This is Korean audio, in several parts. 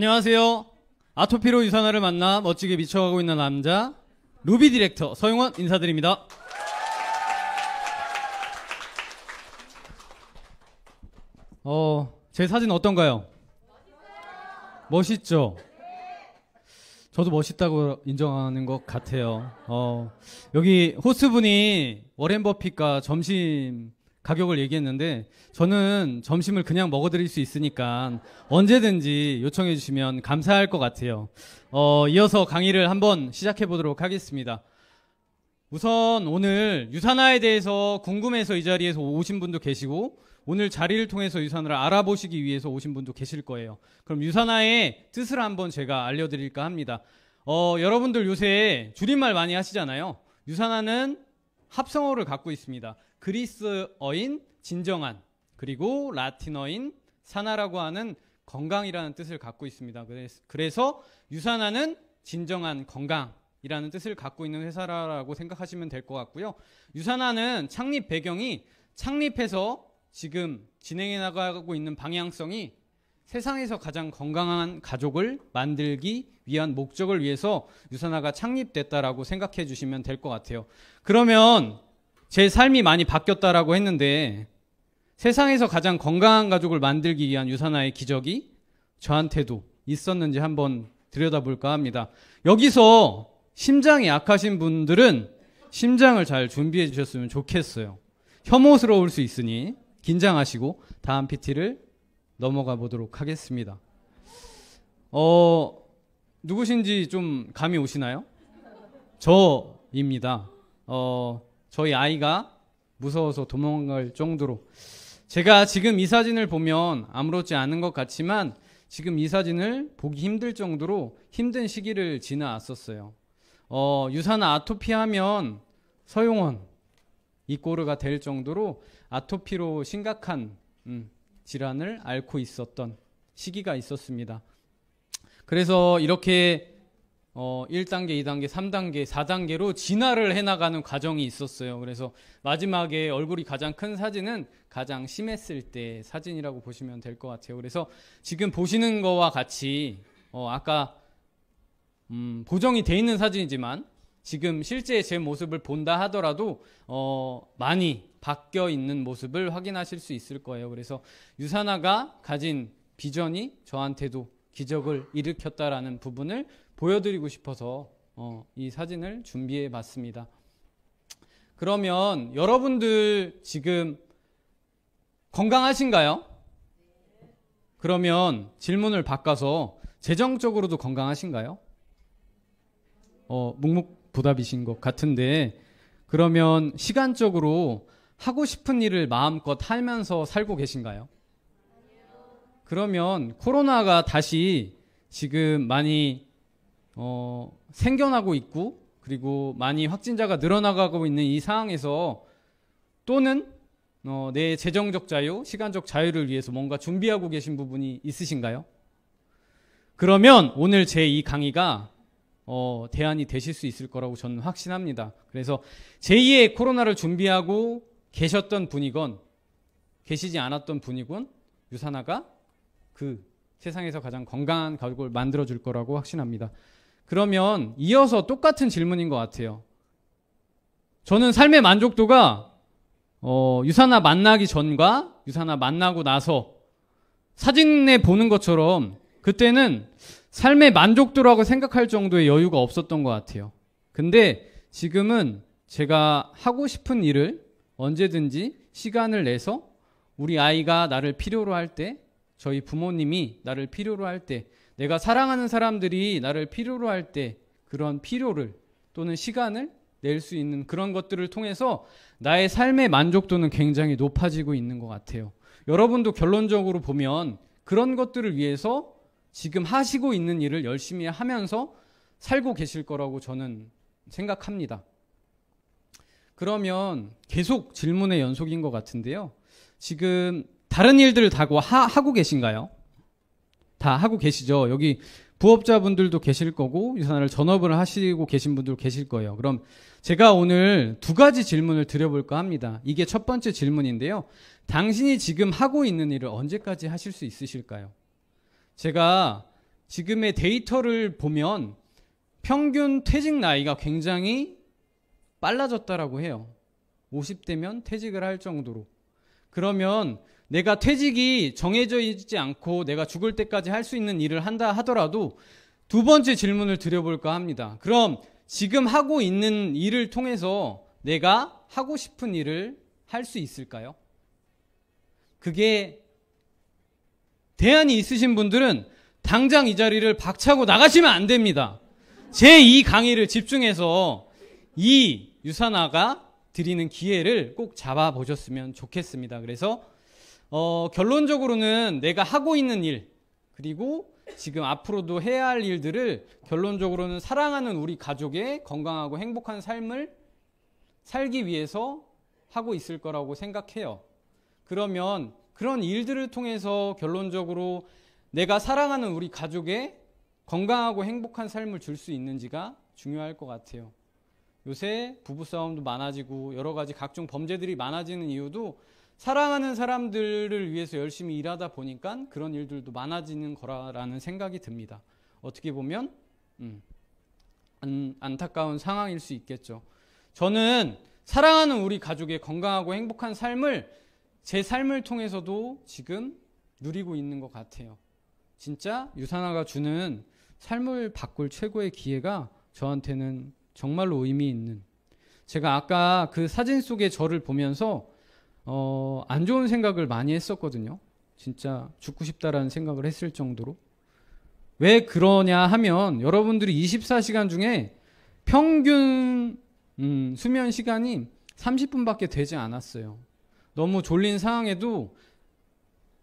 안녕하세요. 아토피로 유산화를 만나 멋지게 미쳐가고 있는 남자 루비 디렉터 서영원 인사드립니다. 어, 제 사진 어떤가요? 멋있죠? 저도 멋있다고 인정하는 것 같아요. 어, 여기 호스분이 워렌 버핏과 점심 가격을 얘기했는데 저는 점심을 그냥 먹어드릴 수 있으니까 언제든지 요청해 주시면 감사할 것 같아요. 어, 이어서 강의를 한번 시작해 보도록 하겠습니다. 우선 오늘 유산화에 대해서 궁금해서 이 자리에서 오신 분도 계시고 오늘 자리를 통해서 유산화를 알아보시기 위해서 오신 분도 계실 거예요. 그럼 유산화의 뜻을 한번 제가 알려드릴까 합니다. 어, 여러분들 요새 줄임말 많이 하시잖아요. 유산화는 합성어를 갖고 있습니다. 그리스어인 진정한 그리고 라틴어인 사나라고 하는 건강이라는 뜻을 갖고 있습니다. 그래서 유산화는 진정한 건강이라는 뜻을 갖고 있는 회사라고 생각하시면 될 것 같고요. 유산화는 창립 배경이 창립해서 지금 진행해 나가고 있는 방향성이 세상에서 가장 건강한 가족을 만들기 위한 목적을 위해서 유산화가 창립됐다라고 생각해 주시면 될 것 같아요. 그러면 제 삶이 많이 바뀌었다라고 했는데 세상에서 가장 건강한 가족을 만들기 위한 유산화의 기적이 저한테도 있었는지 한번 들여다볼까 합니다. 여기서 심장이 약하신 분들은 심장을 잘 준비해 주셨으면 좋겠어요. 혐오스러울 수 있으니 긴장하시고 다음 PT를 넘어가 보도록 하겠습니다. 어, 누구신지 좀 감이 오시나요? 저입니다. 어, 저희 아이가 무서워서 도망갈 정도로 제가 지금 이 사진을 보면 아무렇지 않은 것 같지만 지금 이 사진을 보기 힘들 정도로 힘든 시기를 지나왔었어요. 어, 유산나 아토피 하면 서용원 이꼬르가 될 정도로 아토피로 심각한 음, 질환을 앓고 있었던 시기가 있었습니다. 그래서 이렇게 어, 1단계, 2단계, 3단계, 4단계로 진화를 해나가는 과정이 있었어요. 그래서 마지막에 얼굴이 가장 큰 사진은 가장 심했을 때 사진이라고 보시면 될 것 같아요. 그래서 지금 보시는 거와 같이, 어, 아까, 음, 보정이 돼 있는 사진이지만 지금 실제 제 모습을 본다 하더라도, 어, 많이 바뀌어 있는 모습을 확인하실 수 있을 거예요. 그래서 유산화가 가진 비전이 저한테도 기적을 일으켰다라는 부분을 보여드리고 싶어서 어, 이 사진을 준비해 봤습니다. 그러면 여러분들 지금 건강하신가요? 그러면 질문을 바꿔서 재정적으로도 건강하신가요? 어, 묵묵부답이신 것 같은데 그러면 시간적으로 하고 싶은 일을 마음껏 하면서 살고 계신가요? 그러면 코로나가 다시 지금 많이 어, 생겨나고 있고 그리고 많이 확진자가 늘어나가고 있는 이 상황에서 또는 어, 내 재정적 자유, 시간적 자유를 위해서 뭔가 준비하고 계신 부분이 있으신가요? 그러면 오늘 제 이 강의가 어, 대안이 되실 수 있을 거라고 저는 확신합니다. 그래서 제2의 코로나를 준비하고 계셨던 분이건 계시지 않았던 분이건 유산화가 그 세상에서 가장 건강한 가족을 만들어 줄 거라고 확신합니다. 그러면 이어서 똑같은 질문인 것 같아요. 저는 삶의 만족도가 어, 유산화 만나기 전과 유산화 만나고 나서 사진에 보는 것처럼 그때는 삶의 만족도라고 생각할 정도의 여유가 없었던 것 같아요. 근데 지금은 제가 하고 싶은 일을 언제든지 시간을 내서 우리 아이가 나를 필요로 할 때, 저희 부모님이 나를 필요로 할 때, 내가 사랑하는 사람들이 나를 필요로 할 때 그런 필요를 또는 시간을 낼 수 있는 그런 것들을 통해서 나의 삶의 만족도는 굉장히 높아지고 있는 것 같아요. 여러분도 결론적으로 보면 그런 것들을 위해서 지금 하시고 있는 일을 열심히 하면서 살고 계실 거라고 저는 생각합니다. 그러면 계속 질문의 연속인 것 같은데요. 지금 다른 일들을 다 하고 계신가요? 다 하고 계시죠. 여기 부업자분들도 계실 거고 유산을 전업을 하시고 계신 분들 계실 거예요. 그럼 제가 오늘 두 가지 질문을 드려볼까 합니다. 이게 첫 번째 질문인데요. 당신이 지금 하고 있는 일을 언제까지 하실 수 있으실까요? 제가 지금의 데이터를 보면 평균 퇴직 나이가 굉장히 빨라졌다라고 해요. 50대면 퇴직을 할 정도로. 그러면 내가 퇴직이 정해져 있지 않고 내가 죽을 때까지 할 수 있는 일을 한다 하더라도 두 번째 질문을 드려볼까 합니다. 그럼 지금 하고 있는 일을 통해서 내가 하고 싶은 일을 할 수 있을까요? 그게 대안이 있으신 분들은 당장 이 자리를 박차고 나가시면 안 됩니다. 제2 강의를 집중해서 이 유산화가 드리는 기회를 꼭 잡아보셨으면 좋겠습니다. 그래서 어, 결론적으로는 내가 하고 있는 일, 그리고 지금 앞으로도 해야 할 일들을 결론적으로는 사랑하는 우리 가족의 건강하고 행복한 삶을 살기 위해서 하고 있을 거라고 생각해요. 그러면 그런 일들을 통해서 결론적으로 내가 사랑하는 우리 가족의 건강하고 행복한 삶을 줄 수 있는지가 중요할 것 같아요. 요새 부부싸움도 많아지고 여러 가지 각종 범죄들이 많아지는 이유도 사랑하는 사람들을 위해서 열심히 일하다 보니까 그런 일들도 많아지는 거라라는 생각이 듭니다. 어떻게 보면 음, 안, 안타까운 상황일 수 있겠죠. 저는 사랑하는 우리 가족의 건강하고 행복한 삶을 제 삶을 통해서도 지금 누리고 있는 것 같아요. 진짜 유산화가 주는 삶을 바꿀 최고의 기회가 저한테는 정말로 의미 있는 제가 아까 그 사진 속의 저를 보면서 어, 안 좋은 생각을 많이 했었거든요. 진짜 죽고 싶다라는 생각을 했을 정도로. 왜 그러냐 하면 여러분들이 24시간 중에 평균 음, 수면 시간이 30분밖에 되지 않았어요. 너무 졸린 상황에도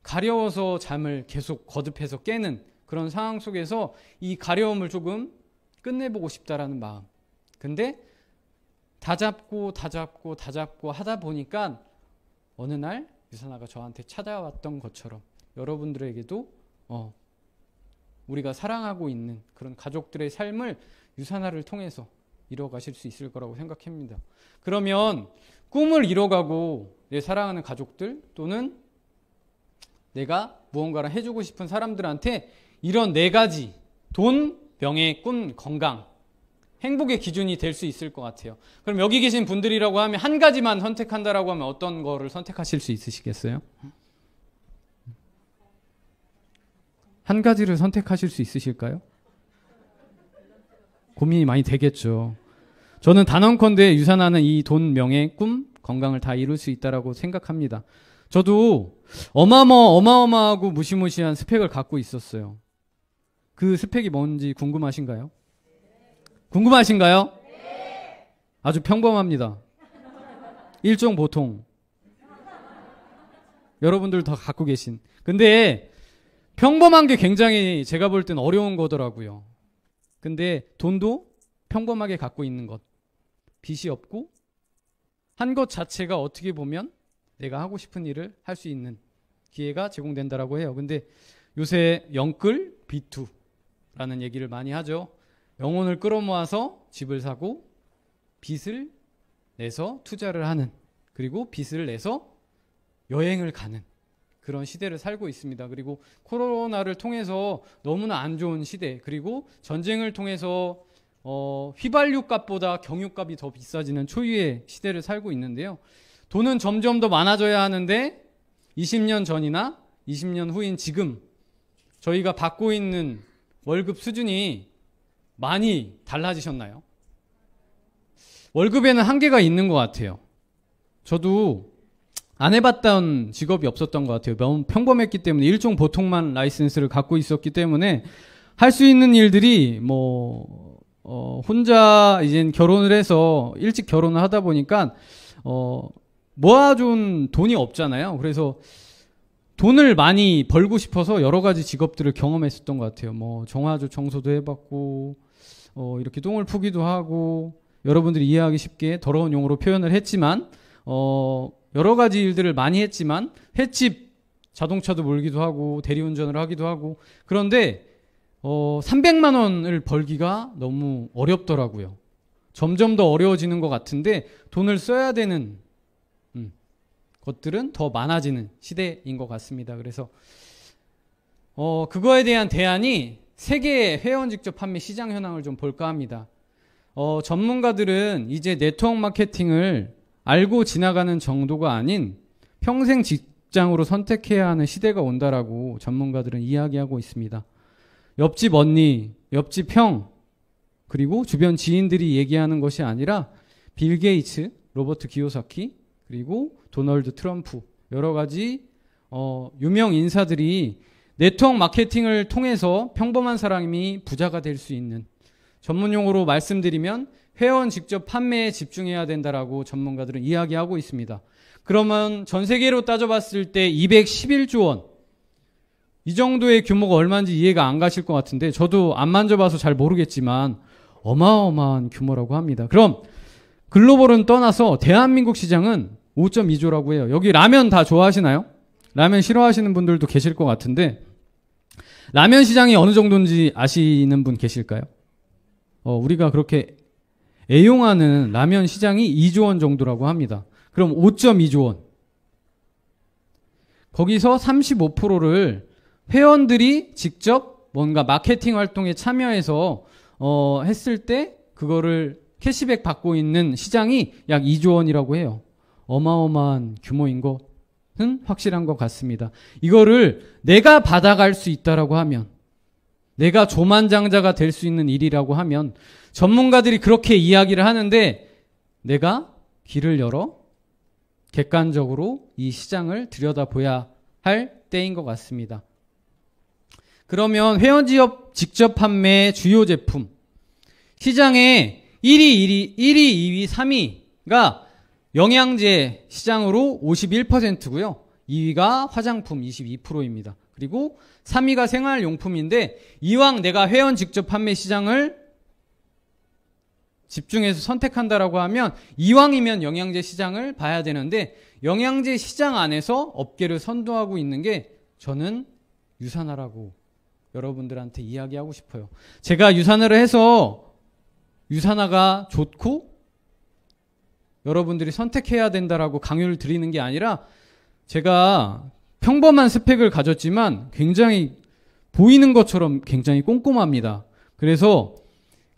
가려워서 잠을 계속 거듭해서 깨는 그런 상황 속에서 이 가려움을 조금 끝내보고 싶다라는 마음. 근데 다 잡고 다 잡고 다 잡고 하다 보니까 어느 날 유산화가 저한테 찾아왔던 것처럼 여러분들에게도 어, 우리가 사랑하고 있는 그런 가족들의 삶을 유산화를 통해서 이뤄가실 수 있을 거라고 생각합니다. 그러면 꿈을 이뤄가고 내 사랑하는 가족들 또는 내가 무언가를 해주고 싶은 사람들한테 이런 네 가지 돈, 명예, 꿈, 건강 행복의 기준이 될 수 있을 것 같아요. 그럼 여기 계신 분들이라고 하면 한 가지만 선택한다라고 하면 어떤 거를 선택하실 수 있으시겠어요? 한 가지를 선택하실 수 있으실까요? 고민이 많이 되겠죠. 저는 단언컨대 유산하는 이 돈, 명예, 꿈, 건강을 다 이룰 수 있다라고 생각합니다. 저도 어마어마 어마어마하고 무시무시한 스펙을 갖고 있었어요. 그 스펙이 뭔지 궁금하신가요? 궁금하신가요? 아주 평범합니다. 일종 보통. 여러분들 다 갖고 계신. 근데 평범한 게 굉장히 제가 볼 땐 어려운 거더라고요. 근데 돈도 평범하게 갖고 있는 것. 빚이 없고 한 것 자체가 어떻게 보면 내가 하고 싶은 일을 할 수 있는 기회가 제공된다라고 해요. 근데 요새 영끌 B2라는 얘기를 많이 하죠. 영혼을 끌어모아서 집을 사고 빚을 내서 투자를 하는 그리고 빚을 내서 여행을 가는 그런 시대를 살고 있습니다. 그리고 코로나를 통해서 너무나 안 좋은 시대 그리고 전쟁을 통해서 어, 휘발유값보다 경유값이 더 비싸지는 초유의 시대를 살고 있는데요. 돈은 점점 더 많아져야 하는데 20년 전이나 20년 후인 지금 저희가 받고 있는 월급 수준이 많이 달라지셨나요? 월급에는 한계가 있는 것 같아요. 저도 안 해봤던 직업이 없었던 것 같아요. 너무 평범했기 때문에 일종 보통만 라이센스를 갖고 있었기 때문에 할 수 있는 일들이 뭐어 혼자 이젠 결혼을 해서 일찍 결혼을 하다 보니까 어 모아준 돈이 없잖아요. 그래서 돈을 많이 벌고 싶어서 여러 가지 직업들을 경험했었던 것 같아요. 뭐 정화조 청소도 해봤고 어, 이렇게 똥을 푸기도 하고 여러분들이 이해하기 쉽게 더러운 용어로 표현을 했지만 어, 여러 가지 일들을 많이 했지만 횟집 자동차도 몰기도 하고 대리운전을 하기도 하고 그런데 어, 300만 원을 벌기가 너무 어렵더라고요. 점점 더 어려워지는 것 같은데 돈을 써야 되는 음, 것들은 더 많아지는 시대인 것 같습니다. 그래서 어, 그거에 대한 대안이 세계 회원 직접 판매 시장 현황을 좀 볼까 합니다. 어, 전문가들은 이제 네트워크 마케팅을 알고 지나가는 정도가 아닌 평생 직장으로 선택해야 하는 시대가 온다라고 전문가들은 이야기하고 있습니다. 옆집 언니, 옆집 형, 그리고 주변 지인들이 얘기하는 것이 아니라 빌 게이츠, 로버트 기요사키, 그리고 도널드 트럼프 여러 가지 어, 유명 인사들이 네트워크 마케팅을 통해서 평범한 사람이 부자가 될 수 있는 전문 용어로 말씀드리면 회원 직접 판매에 집중해야 된다라고 전문가들은 이야기하고 있습니다. 그러면 전 세계로 따져봤을 때 211조 원. 이 정도의 규모가 얼마인지 이해가 안 가실 것 같은데 저도 안 만져봐서 잘 모르겠지만 어마어마한 규모라고 합니다. 그럼 글로벌은 떠나서 대한민국 시장은 5.2조라고 해요. 여기 라면 다 좋아하시나요? 라면 싫어하시는 분들도 계실 것 같은데 라면 시장이 어느 정도인지 아시는 분 계실까요? 어, 우리가 그렇게 애용하는 라면 시장이 2조 원 정도라고 합니다. 그럼 5.2조 원. 거기서 35%를 회원들이 직접 뭔가 마케팅 활동에 참여해서 어, 했을 때 그거를 캐시백 받고 있는 시장이 약 2조 원이라고 해요. 어마어마한 규모인 거는 확실한 것 같습니다. 이거를 내가 받아갈 수 있다라고 하면 내가 조만장자가 될 수 있는 일이라고 하면 전문가들이 그렇게 이야기를 하는데 내가 길을 열어 객관적으로 이 시장을 들여다보야 할 때인 것 같습니다. 그러면 회원지업 직접 판매 주요 제품 시장에 1위, 1위, 1위, 2위, 3위가 영양제 시장으로 51%고요. 2위가 화장품 22%입니다. 그리고 3위가 생활용품인데 이왕 내가 회원 직접 판매 시장을 집중해서 선택한다라고 하면 이왕이면 영양제 시장을 봐야 되는데 영양제 시장 안에서 업계를 선도하고 있는 게 저는 유산화라고 여러분들한테 이야기하고 싶어요. 제가 유산화를 해서 유산화가 좋고 여러분들이 선택해야 된다라고 강요를 드리는 게 아니라 제가 평범한 스펙을 가졌지만 굉장히 보이는 것처럼 굉장히 꼼꼼합니다. 그래서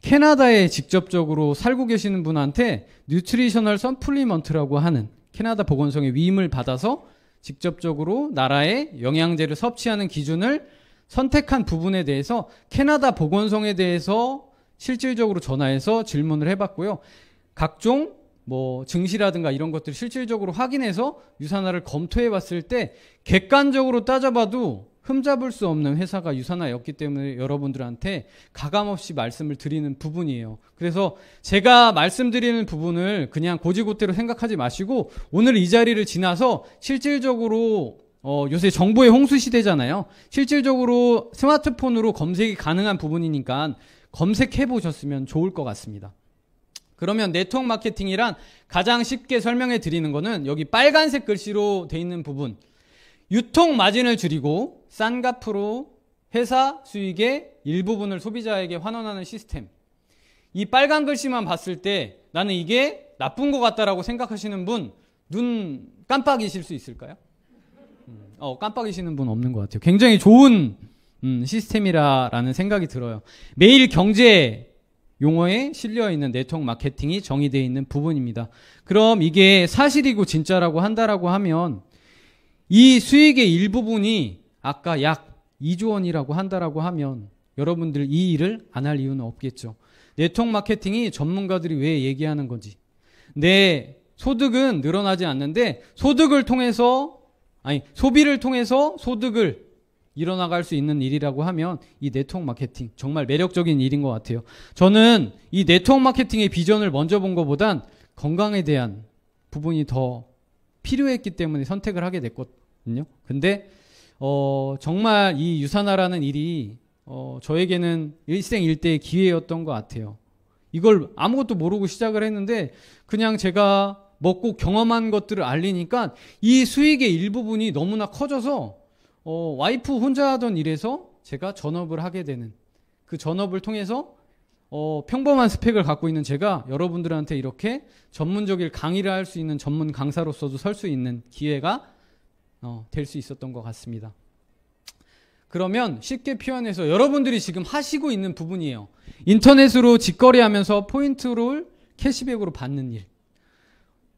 캐나다에 직접적으로 살고 계시는 분한테 뉴트리셔널 선플리먼트라고 하는 캐나다 보건성의 위임을 받아서 직접적으로 나라의 영양제를 섭취하는 기준을 선택한 부분에 대해서 캐나다 보건성에 대해서 실질적으로 전화해서 질문을 해봤고요. 각종 뭐 증시라든가 이런 것들 실질적으로 확인해서 유산화를 검토해 봤을 때 객관적으로 따져봐도 흠잡을 수 없는 회사가 유산화였기 때문에 여러분들한테 가감없이 말씀을 드리는 부분이에요. 그래서 제가 말씀드리는 부분을 그냥 고지고대로 생각하지 마시고 오늘 이 자리를 지나서 실질적으로 어, 요새 정보의 홍수 시대잖아요. 실질적으로 스마트폰으로 검색이 가능한 부분이니까 검색해 보셨으면 좋을 것 같습니다. 그러면 네트워크 마케팅이란 가장 쉽게 설명해 드리는 거는 여기 빨간색 글씨로 돼 있는 부분. 유통 마진을 줄이고 싼 값으로 회사 수익의 일부분을 소비자에게 환원하는 시스템. 이 빨간 글씨만 봤을 때 나는 이게 나쁜 것 같다라고 생각하시는 분 눈 깜빡이실 수 있을까요? 음, 어, 깜빡이시는 분 없는 것 같아요. 굉장히 좋은 음, 시스템이라라는 생각이 들어요. 매일 경제 용어에 실려 있는 네트워크 마케팅이 정의되어 있는 부분입니다. 그럼 이게 사실이고 진짜라고 한다라고 하면 이 수익의 일부분이 아까 약 2조 원이라고 한다라고 하면 여러분들 이 일을 안 할 이유는 없겠죠. 네트워크 마케팅이 전문가들이 왜 얘기하는 건지. 내 소득은 늘어나지 않는데 소득을 통해서 아니 소비를 통해서 소득을 일어나갈 수 있는 일이라고 하면 이 네트워크 마케팅 정말 매력적인 일인 것 같아요. 저는 이 네트워크 마케팅의 비전을 먼저 본 것보단 건강에 대한 부분이 더 필요했기 때문에 선택을 하게 됐거든요. 근데 어, 정말 이 유산화라는 일이 어, 저에게는 일생일대의 기회였던 것 같아요. 이걸 아무것도 모르고 시작을 했는데 그냥 제가 먹고 경험한 것들을 알리니까 이 수익의 일부분이 너무나 커져서 어, 와이프 혼자 하던 일에서 제가 전업을 하게 되는 그 전업을 통해서 어, 평범한 스펙을 갖고 있는 제가 여러분들한테 이렇게 전문적인 강의를 할 수 있는 전문 강사로서도 설 수 있는 기회가 어, 될 수 있었던 것 같습니다. 그러면 쉽게 표현해서 여러분들이 지금 하시고 있는 부분이에요. 인터넷으로 직거래하면서 포인트를 캐시백으로 받는 일.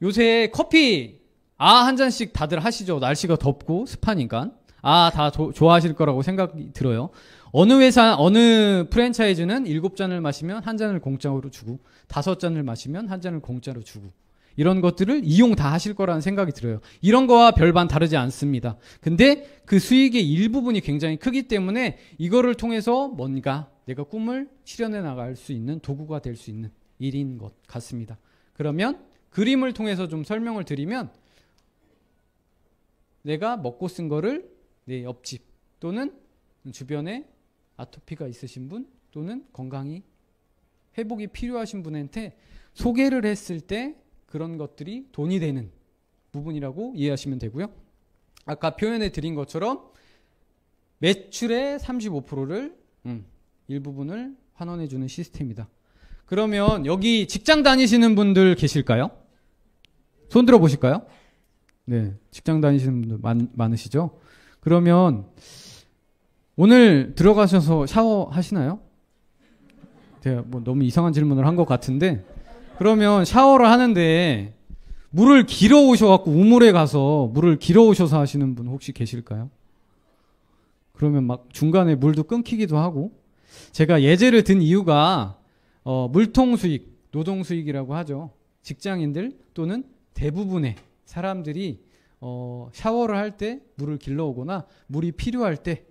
요새 커피 아 한 잔씩 다들 하시죠. 날씨가 덥고 습하니까. 아, 다 조, 좋아하실 거라고 생각이 들어요. 어느 회사, 어느 프랜차이즈는 일곱 잔을 마시면 한 잔을 공짜로 주고, 다섯 잔을 마시면 한 잔을 공짜로 주고, 이런 것들을 이용 다 하실 거라는 생각이 들어요. 이런 거와 별반 다르지 않습니다. 근데 그 수익의 일부분이 굉장히 크기 때문에 이거를 통해서 뭔가 내가 꿈을 실현해 나갈 수 있는 도구가 될 수 있는 일인 것 같습니다. 그러면 그림을 통해서 좀 설명을 드리면 내가 먹고 쓴 거를 내 네, 옆집 또는 주변에 아토피가 있으신 분 또는 건강이 회복이 필요하신 분한테 소개를 했을 때 그런 것들이 돈이 되는 부분이라고 이해하시면 되고요. 아까 표현해 드린 것처럼 매출의 35%를 음, 일부분을 환원해 주는 시스템이다. 그러면 여기 직장 다니시는 분들 계실까요? 손 들어 보실까요? 네, 직장 다니시는 분들 많, 많으시죠? 그러면 오늘 들어가셔서 샤워하시나요? 제가 뭐 너무 이상한 질문을 한 것 같은데 그러면 샤워를 하는데 물을 길어 오셔갖고 우물에 가서 물을 길어 오셔서 하시는 분 혹시 계실까요? 그러면 막 중간에 물도 끊기기도 하고 제가 예제를 든 이유가 어, 물통 수익, 노동 수익이라고 하죠. 직장인들 또는 대부분의 사람들이 어, 샤워를 할 때 물을 길러오거나 물이 필요할 때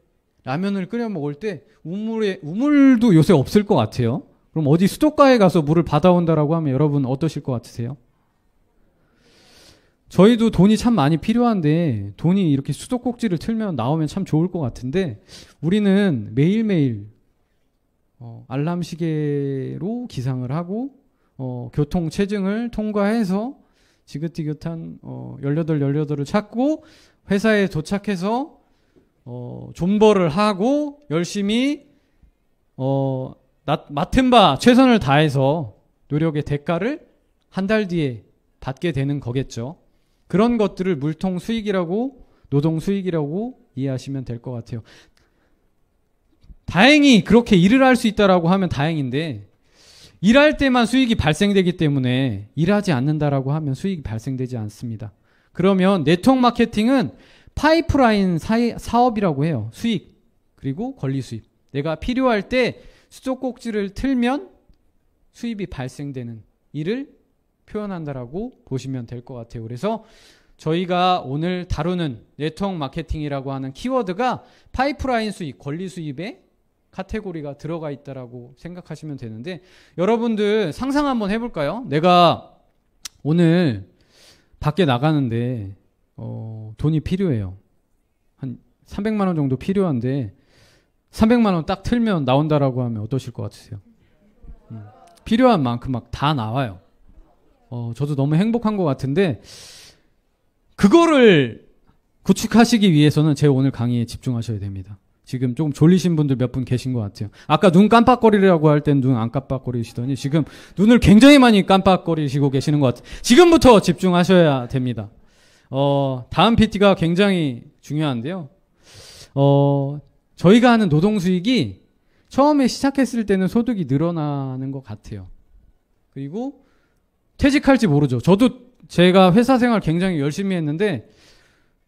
라면을 끓여 먹을 때 우물에 우물도 요새 없을 것 같아요. 그럼 어디 수도가에 가서 물을 받아온다라고 하면 여러분 어떠실 것 같으세요? 저희도 돈이 참 많이 필요한데 돈이 이렇게 수도꼭지를 틀면 나오면 참 좋을 것 같은데 우리는 매일매일 어, 알람 시계로 기상을 하고 어, 교통 체증을 통과해서 지긋지긋한 어, 18, 18을 찾고 회사에 도착해서 어, 존버를 하고 열심히 어, 나, 맡은 바 최선을 다해서 노력의 대가를 한 달 뒤에 받게 되는 거겠죠. 그런 것들을 물통 수익이라고 노동 수익이라고 이해하시면 될 것 같아요. 다행히 그렇게 일을 할 수 있다라고 하면 다행인데 일할 때만 수익이 발생되기 때문에 일하지 않는다라고 하면 수익이 발생되지 않습니다. 그러면 네트워크 마케팅은 파이프라인 사이, 사업이라고 해요. 수익 그리고 권리 수입. 내가 필요할 때 수도꼭지를 틀면 수입이 발생되는 일을 표현한다라고 보시면 될 것 같아요. 그래서 저희가 오늘 다루는 네트워크 마케팅이라고 하는 키워드가 파이프라인 수익 권리 수입의 카테고리가 들어가 있다라고 생각하시면 되는데 여러분들 상상 한번 해볼까요? 내가 오늘 밖에 나가는데 어, 돈이 필요해요. 한 300만 원 정도 필요한데 300만 원 딱 틀면 나온다라고 하면 어떠실 것 같으세요? 음, 필요한 만큼 막 다 나와요. 어, 저도 너무 행복한 것 같은데 그거를 구축하시기 위해서는 제 오늘 강의에 집중하셔야 됩니다. 지금 조금 졸리신 분들 몇 분 계신 것 같아요. 아까 눈 깜빡거리라고 할 땐 눈 안 깜빡거리시더니 지금 눈을 굉장히 많이 깜빡거리시고 계시는 것 같아요. 지금부터 집중하셔야 됩니다. 어, 다음 PT가 굉장히 중요한데요. 어, 저희가 하는 노동수익이 처음에 시작했을 때는 소득이 늘어나는 것 같아요. 그리고 퇴직할지 모르죠. 저도 제가 회사 생활 굉장히 열심히 했는데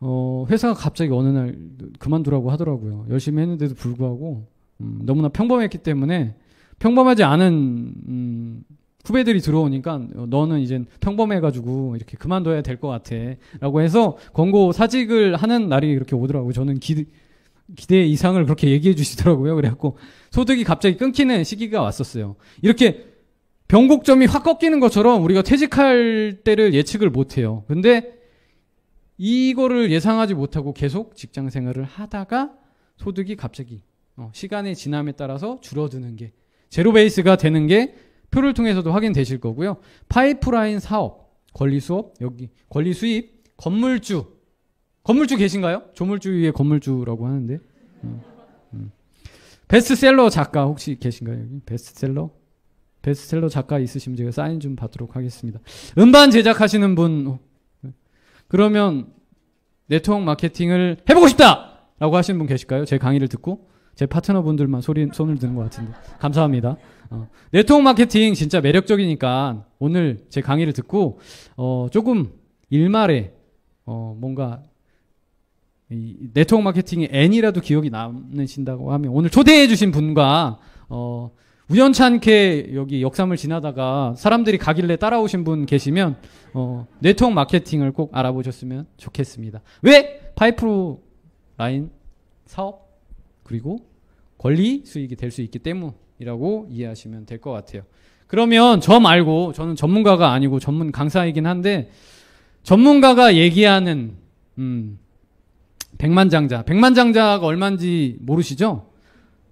어, 회사가 갑자기 어느 날 그만두라고 하더라고요. 열심히 했는데도 불구하고 음, 너무나 평범했기 때문에 평범하지 않은 음, 후배들이 들어오니까 너는 이제 평범해가지고 이렇게 그만둬야 될 것 같아라고 해서 권고 사직을 하는 날이 이렇게 오더라고요. 저는 기, 기대 이상을 그렇게 얘기해 주시더라고요. 그래갖고 소득이 갑자기 끊기는 시기가 왔었어요. 이렇게 변곡점이 확 꺾이는 것처럼 우리가 퇴직할 때를 예측을 못해요. 근데 이거를 예상하지 못하고 계속 직장 생활을 하다가 소득이 갑자기 어, 시간의 지남에 따라서 줄어드는 게 제로 베이스가 되는 게 표를 통해서도 확인되실 거고요. 파이프라인 사업, 권리 수업, 여기 권리 수입, 건물주. 건물주 계신가요? 조물주 위에 건물주라고 하는데. 음, 음. 베스트셀러 작가 혹시 계신가요? 여기 베스트셀러? 베스트셀러 작가 있으시면 제가 사인 좀 받도록 하겠습니다. 음반 제작하시는 분 그러면 네트워크 마케팅을 해보고 싶다! 라고 하시는 분 계실까요? 제 강의를 듣고? 제 파트너분들만 소리, 손을 드는 것 같은데. 감사합니다. 어, 네트워크 마케팅 진짜 매력적이니까 오늘 제 강의를 듣고, 어, 조금 일말에, 어, 뭔가, 네트워크 마케팅의 N이라도 기억이 남으신다고 하면 오늘 초대해 주신 분과, 어, 우연찮게 여기 역삼을 지나다가 사람들이 가길래 따라오신 분 계시면 어, 네트워크 마케팅을 꼭 알아보셨으면 좋겠습니다. 왜? 파이프로 라인 사업 그리고 권리 수익이 될 수 있기 때문이라고 이해하시면 될 것 같아요. 그러면 저 말고 저는 전문가가 아니고 전문 강사이긴 한데 전문가가 얘기하는 음, 백만장자 백만장자가 얼마인지 모르시죠?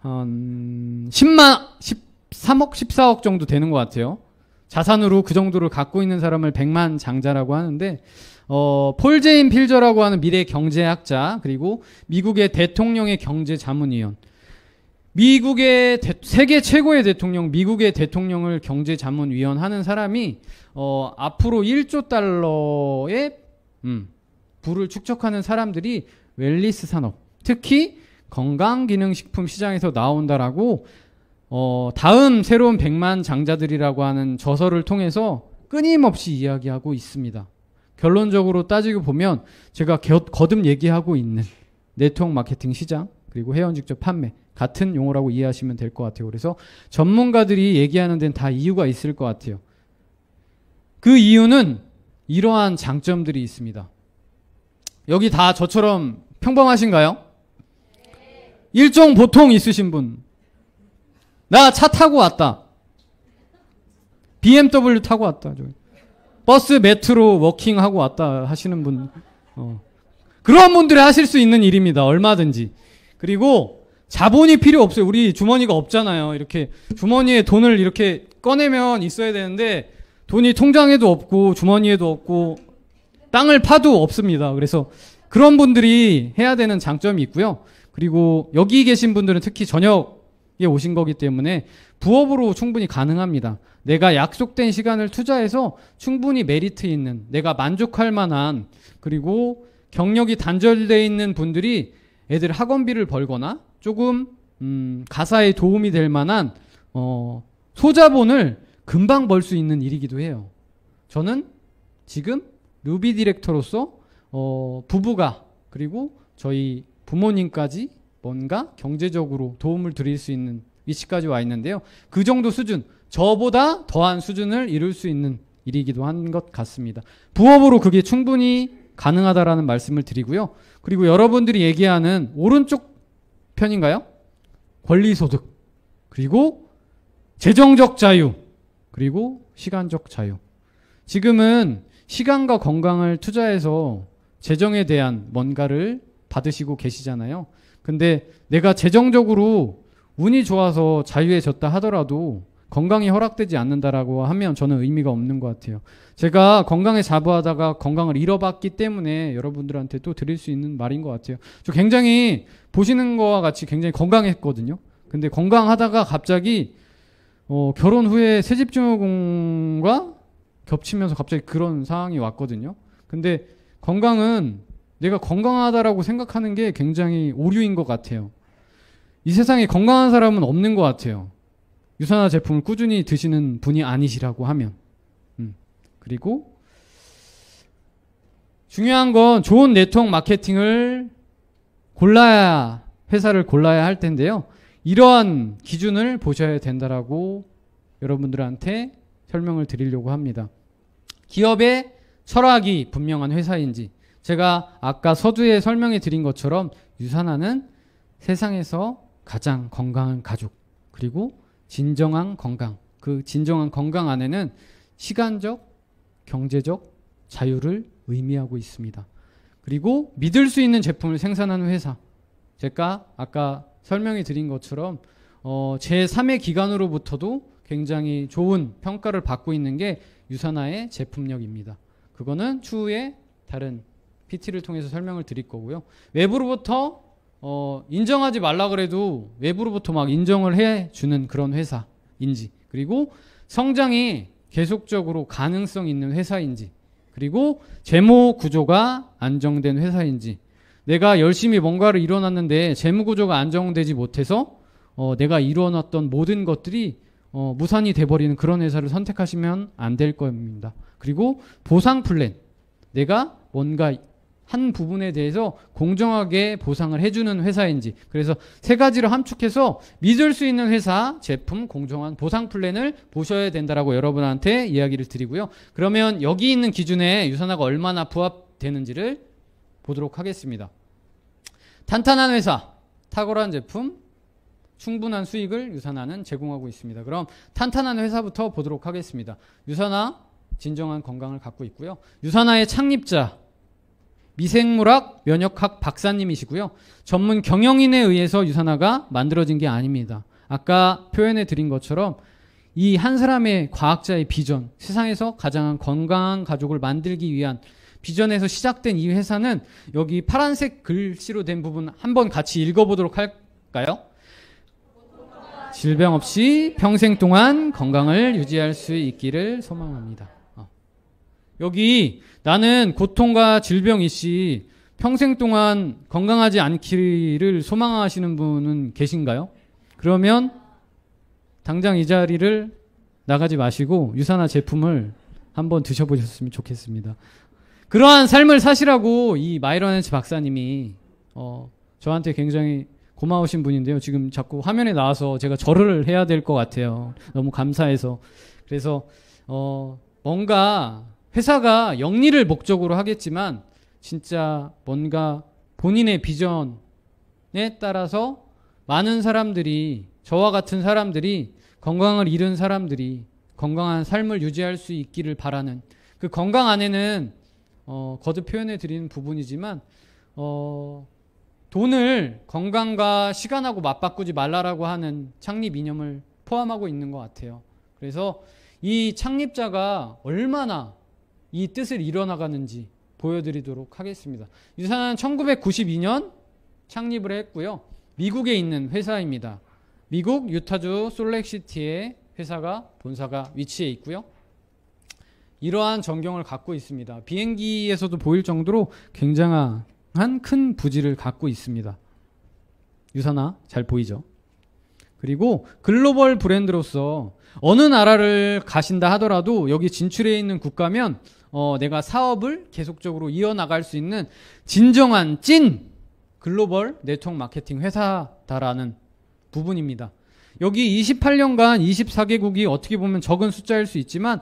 한 10만 13억 14억 정도 되는 것 같아요. 자산으로 그 정도를 갖고 있는 사람을 1 0 0만 장자라고 하는데 어, 폴 제인 필저라고 하는 미래 경제학자 그리고 미국의 대통령의 경제 자문위원 미국의 대, 세계 최고의 대통령 미국의 대통령을 경제 자문위원 하는 사람이 어, 앞으로 1조 달러의 음, 부를 축적하는 사람들이 웰리스 산업 특히 건강기능식품 시장에서 나온다라고 어, 다음 새로운 백만 장자들이라고 하는 저서를 통해서 끊임없이 이야기하고 있습니다. 결론적으로 따지고 보면 제가 거듭 얘기하고 있는 네트워크 마케팅 시장 그리고 회원 직접 판매 같은 용어라고 이해하시면 될 것 같아요. 그래서 전문가들이 얘기하는 데는 다 이유가 있을 것 같아요. 그 이유는 이러한 장점들이 있습니다. 여기 다 저처럼 평범하신가요? 일종 보통 있으신 분. 나 차 타고 왔다. BMW 타고 왔다. 버스 메트로 워킹하고 왔다 하시는 분. 어. 그런 분들이 하실 수 있는 일입니다. 얼마든지. 그리고 자본이 필요 없어요. 우리 주머니가 없잖아요. 이렇게 주머니에 돈을 이렇게 꺼내면 있어야 되는데 돈이 통장에도 없고 주머니에도 없고 땅을 파도 없습니다. 그래서 그런 분들이 해야 되는 장점이 있고요. 그리고 여기 계신 분들은 특히 저녁에 오신 거기 때문에 부업으로 충분히 가능합니다. 내가 약속된 시간을 투자해서 충분히 메리트 있는 내가 만족할 만한 그리고 경력이 단절되어 있는 분들이 애들 학원비를 벌거나 조금 음, 가사에 도움이 될 만한 어, 소자본을 금방 벌 수 있는 일이기도 해요. 저는 지금 루비 디렉터로서 어, 부부가 그리고 저희 부모님까지 뭔가 경제적으로 도움을 드릴 수 있는 위치까지 와 있는데요. 그 정도 수준, 저보다 더한 수준을 이룰 수 있는 일이기도 한 것 같습니다. 부업으로 그게 충분히 가능하다라는 말씀을 드리고요. 그리고 여러분들이 얘기하는 오른쪽 편인가요? 권리소득, 그리고 재정적 자유, 그리고 시간적 자유. 지금은 시간과 건강을 투자해서 재정에 대한 뭔가를 받으시고 계시잖아요. 근데 내가 재정적으로 운이 좋아서 자유해졌다 하더라도 건강이 허락되지 않는다라고 하면 저는 의미가 없는 것 같아요. 제가 건강에 자부하다가 건강을 잃어봤기 때문에 여러분들한테 또 드릴 수 있는 말인 것 같아요. 저 굉장히 보시는 것과 같이 굉장히 건강했거든요. 근데 건강하다가 갑자기 어, 결혼 후에 새집증후군과 겹치면서 갑자기 그런 상황이 왔거든요. 근데 건강은 내가 건강하다라고 생각하는 게 굉장히 오류인 것 같아요. 이 세상에 건강한 사람은 없는 것 같아요. 유산화 제품을 꾸준히 드시는 분이 아니시라고 하면. 음. 그리고 중요한 건 좋은 네트워크 마케팅을 골라야 회사를 골라야 할 텐데요. 이러한 기준을 보셔야 된다라고 여러분들한테 설명을 드리려고 합니다. 기업의 철학이 분명한 회사인지 제가 아까 서두에 설명해 드린 것처럼 유산화는 세상에서 가장 건강한 가족 그리고 진정한 건강 그 진정한 건강 안에는 시간적 경제적 자유를 의미하고 있습니다. 그리고 믿을 수 있는 제품을 생산하는 회사 제가 아까 설명해 드린 것처럼 어, 제3의 기관으로부터도 굉장히 좋은 평가를 받고 있는 게 유산화의 제품력입니다. 그거는 추후에 다른 PT를 통해서 설명을 드릴 거고요. 외부로부터 어, 인정하지 말라 그래도 외부로부터 막 인정을 해 주는 그런 회사인지 그리고 성장이 계속적으로 가능성 있는 회사인지 그리고 재무 구조가 안정된 회사인지 내가 열심히 뭔가를 이뤄놨는데 재무 구조가 안정되지 못해서 어, 내가 이뤄놨던 모든 것들이 어, 무산이 돼버리는 그런 회사를 선택하시면 안 될 겁니다. 그리고 보상 플랜 내가 뭔가 한 부분에 대해서 공정하게 보상을 해주는 회사인지 그래서 세가지로 함축해서 믿을 수 있는 회사 제품 공정한 보상 플랜을 보셔야 된다라고 여러분한테 이야기를 드리고요 그러면 여기 있는 기준에 유산화가 얼마나 부합되는지를 보도록 하겠습니다 탄탄한 회사 탁월한 제품 충분한 수익을 유산화는 제공하고 있습니다 그럼 탄탄한 회사부터 보도록 하겠습니다 유산화 진정한 건강을 갖고 있고요 유산화의 창립자 미생물학 면역학 박사님이시고요. 전문 경영인에 의해서 유산화가 만들어진 게 아닙니다. 아까 표현해 드린 것처럼 이 한 사람의 과학자의 비전, 세상에서 가장 건강한 가족을 만들기 위한 비전에서 시작된 이 회사는 여기 파란색 글씨로 된 부분 한번 같이 읽어보도록 할까요? 질병 없이 평생 동안 건강을 유지할 수 있기를 소망합니다. 여기 나는 고통과 질병 이씨 평생 동안 건강하지 않기를 소망하시는 분은 계신가요? 그러면 당장 이 자리를 나가지 마시고 유산화 제품을 한번 드셔보셨으면 좋겠습니다. 그러한 삶을 사시라고 이마이런앤 박사님이 어, 저한테 굉장히 고마우신 분인데요. 지금 자꾸 화면에 나와서 제가 절을 해야 될 것 같아요. 너무 감사해서. 그래서 어, 뭔가 회사가 영리를 목적으로 하겠지만 진짜 뭔가 본인의 비전에 따라서 많은 사람들이 저와 같은 사람들이 건강을 잃은 사람들이 건강한 삶을 유지할 수 있기를 바라는 그 건강 안에는 어, 거듭 표현해 드리는 부분이지만 어, 돈을 건강과 시간하고 맞바꾸지 말라라고 하는 창립 이념을 포함하고 있는 것 같아요. 그래서 이 창립자가 얼마나 이 뜻을 이뤄나가는지 보여드리도록 하겠습니다. 유사는 1992년 창립을 했고요. 미국에 있는 회사입니다. 미국 유타주 솔렉시티의 회사가 본사가 위치해 있고요. 이러한 전경을 갖고 있습니다. 비행기에서도 보일 정도로 굉장한 큰 부지를 갖고 있습니다. 유사나 잘 보이죠? 그리고 글로벌 브랜드로서 어느 나라를 가신다 하더라도 여기 진출해 있는 국가면 어, 내가 사업을 계속적으로 이어나갈 수 있는 진정한 찐 글로벌 네트워크 마케팅 회사다라는 부분입니다. 여기 28년간 24개국이 어떻게 보면 적은 숫자일 수 있지만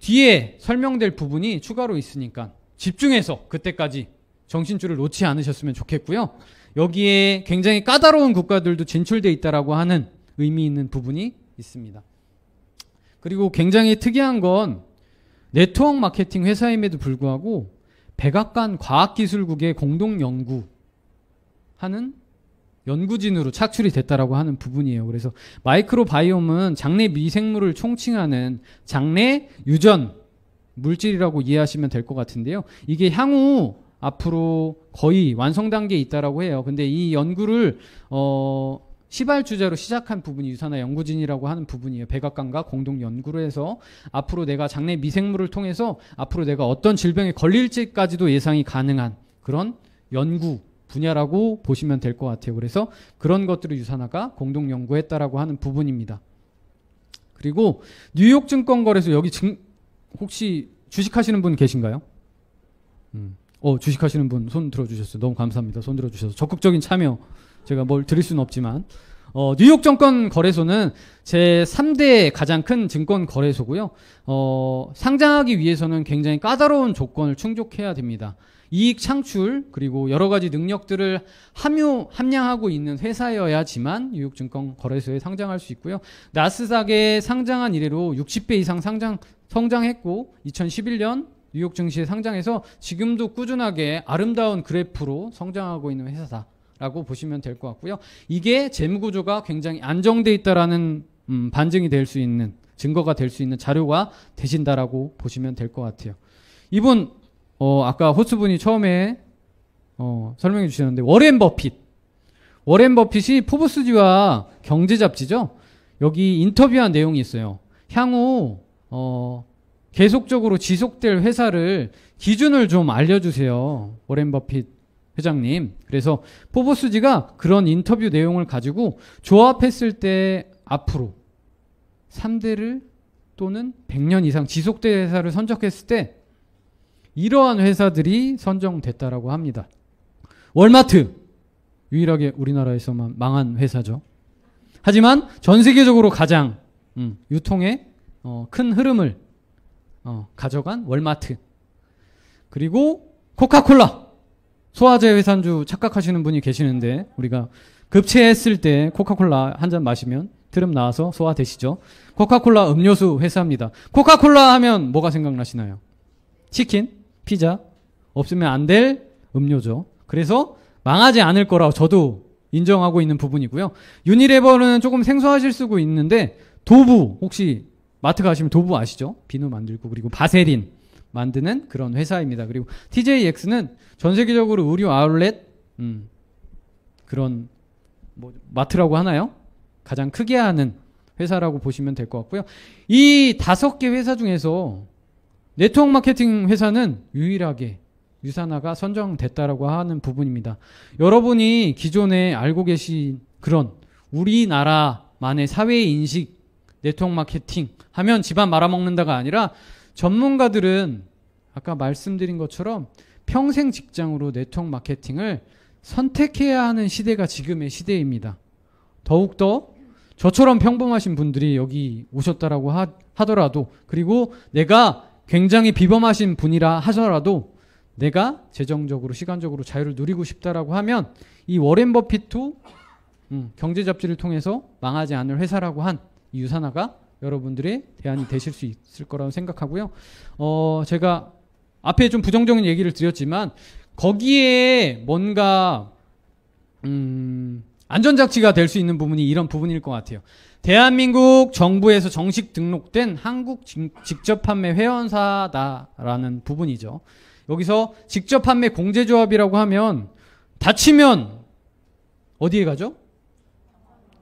뒤에 설명될 부분이 추가로 있으니까 집중해서 그때까지 정신줄을 놓지 않으셨으면 좋겠고요. 여기에 굉장히 까다로운 국가들도 진출되어 있다라고 하는 의미 있는 부분이 있습니다. 그리고 굉장히 특이한 건 네트워크 마케팅 회사임에도 불구하고 백악관 과학기술국의 공동 연구 하는 연구진으로 착출이 됐다라고 하는 부분이에요. 그래서 마이크로바이옴은 장내 미생물을 총칭하는 장내 유전 물질이라고 이해하시면 될 것 같은데요. 이게 향후 앞으로 거의 완성 단계에 있다라고 해요. 근데 이 연구를 어 시발 주제로 시작한 부분이 유산화 연구진이라고 하는 부분이에요. 백악관과 공동 연구를 해서 앞으로 내가 장내 미생물을 통해서 앞으로 내가 어떤 질병에 걸릴지까지도 예상이 가능한 그런 연구 분야라고 보시면 될 것 같아요. 그래서 그런 것들을 유산화가 공동 연구했다라고 하는 부분입니다. 그리고 뉴욕 증권거래소 여기 증, 혹시 주식하시는 분 계신가요? 음. 어, 주식하시는 분 손 들어주셨어요. 너무 감사합니다. 손 들어주셔서 적극적인 참여 제가 뭘 드릴 수는 없지만 어, 뉴욕 정권 거래소는 제 3대 가장 큰 증권 거래소고요. 어, 상장하기 위해서는 굉장히 까다로운 조건을 충족해야 됩니다. 이익 창출 그리고 여러 가지 능력들을 함유 함양하고 있는 회사여야지만 뉴욕 증권 거래소에 상장할 수 있고요. 나스닥에 상장한 이래로 60배 이상 상장 성장했고 2011년 뉴욕 증시에 상장해서 지금도 꾸준하게 아름다운 그래프로 성장하고 있는 회사다. 라고 보시면 될 것 같고요. 이게 재무구조가 굉장히 안정되어 있다라는 음, 반증이 될 수 있는 증거가 될 수 있는 자료가 되신다라고 보시면 될 것 같아요. 이분 어, 아까 호스분이 처음에 어, 설명해 주셨는데 워렌 버핏 워렌 버핏이 포브스지와 경제 잡지죠. 여기 인터뷰한 내용이 있어요. 향후 어, 계속적으로 지속될 회사를 기준을 좀 알려주세요. 워렌 버핏 회장님. 그래서 포브스지가 그런 인터뷰 내용을 가지고 조합했을 때 앞으로 3대를 또는 100년 이상 지속된 회사를 선적했을때 이러한 회사들이 선정됐다라고 합니다. 월마트 유일하게 우리나라에서만 망한 회사죠. 하지만 전 세계적으로 가장 음, 유통의 어, 큰 흐름을 어, 가져간 월마트 그리고 코카콜라 소화제 회산주 착각하시는 분이 계시는데 우리가 급체했을 때 코카콜라 한 잔 마시면 트름 나와서 소화되시죠. 코카콜라 음료수 회사입니다. 코카콜라 하면 뭐가 생각나시나요? 치킨, 피자 없으면 안 될 음료죠. 그래서 망하지 않을 거라고 저도 인정하고 있는 부분이고요. 유니레버는 조금 생소하실 수도 있는데 도부 혹시 마트 가시면 도부 아시죠? 비누 만들고 그리고 바세린 만드는 그런 회사입니다. 그리고 TJX는 전 세계적으로 의류 아울렛 음, 그런 뭐 마트라고 하나요? 가장 크게 하는 회사라고 보시면 될 것 같고요. 이 다섯 개 회사 중에서 네트워크 마케팅 회사는 유일하게 유산화가 선정됐다라고 하는 부분입니다. 여러분이 기존에 알고 계신 그런 우리나라만의 사회 인식 네트워크 마케팅 하면 집안 말아먹는다가 아니라 전문가들은 아까 말씀드린 것처럼 평생 직장으로 네트워크 마케팅을 선택해야 하는 시대가 지금의 시대입니다. 더욱더 저처럼 평범하신 분들이 여기 오셨다라고 하, 하더라도 그리고 내가 굉장히 비범하신 분이라 하더라도 내가 재정적으로 시간적으로 자유를 누리고 싶다라고 하면 이 워렌 버핏도 음, 경제 잡지를 통해서 망하지 않을 회사라고 한이 유산화가 여러분들의 대안이 되실 수 있을 거라고 생각하고요. 어, 제가 앞에 좀 부정적인 얘기를 드렸지만 거기에 뭔가 음, 안전장치가 될 수 있는 부분이 이런 부분일 것 같아요. 대한민국 정부에서 정식 등록된 한국 직접 판매 회원사다라는 부분이죠. 여기서 직접 판매 공제조합이라고 하면 다치면 어디에 가죠?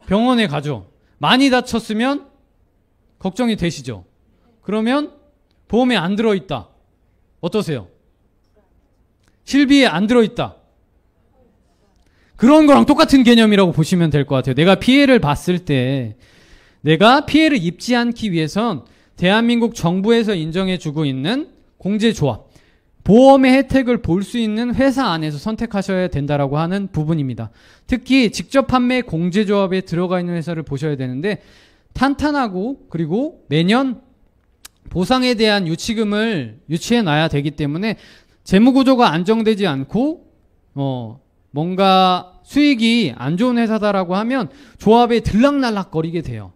병원에 가죠. 많이 다쳤으면 걱정이 되시죠? 그러면 보험에 안 들어있다. 어떠세요? 실비에 안 들어있다. 그런 거랑 똑같은 개념이라고 보시면 될 것 같아요. 내가 피해를 봤을 때 내가 피해를 입지 않기 위해선 대한민국 정부에서 인정해주고 있는 공제조합, 보험의 혜택을 볼 수 있는 회사 안에서 선택하셔야 된다라고 하는 부분입니다. 특히 직접 판매 공제조합에 들어가 있는 회사를 보셔야 되는데 탄탄하고 그리고 매년 보상에 대한 유치금을 유치해 놔야 되기 때문에 재무 구조가 안정되지 않고 어 뭔가 수익이 안 좋은 회사다라고 하면 조합에 들락날락거리게 돼요.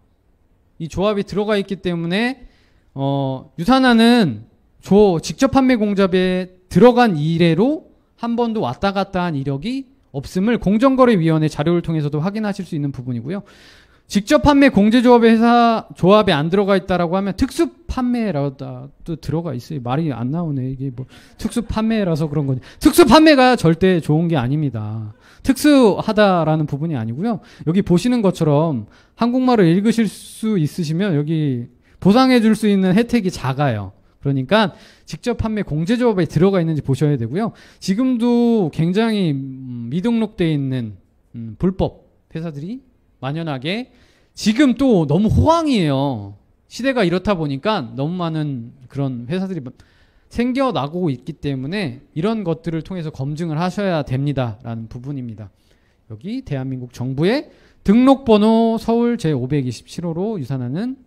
이 조합이 들어가 있기 때문에 어 유산화는 조 직접 판매 공잡에 들어간 이래로 한 번도 왔다 갔다 한 이력이 없음을 공정거래위원회 자료를 통해서도 확인하실 수 있는 부분이고요. 직접 판매 공제 조합의 회사 조합에 안 들어가 있다라고 하면 특수 판매라도 들어가 있어요. 말이 안 나오네. 이게 뭐 특수 판매라서 그런 거지. 특수 판매가 절대 좋은 게 아닙니다. 특수하다라는 부분이 아니고요. 여기 보시는 것처럼 한국말을 읽으실 수 있으시면 여기 보상해 줄 수 있는 혜택이 작아요. 그러니까 직접 판매 공제 조합에 들어가 있는지 보셔야 되고요. 지금도 굉장히 음, 미등록돼 있는 음, 불법 회사들이 만연하게 지금 또 너무 호황이에요. 시대가 이렇다 보니까 너무 많은 그런 회사들이 생겨나고 있기 때문에 이런 것들을 통해서 검증을 하셔야 됩니다라는 부분입니다. 여기 대한민국 정부의 등록번호 서울 제527호로 유산하는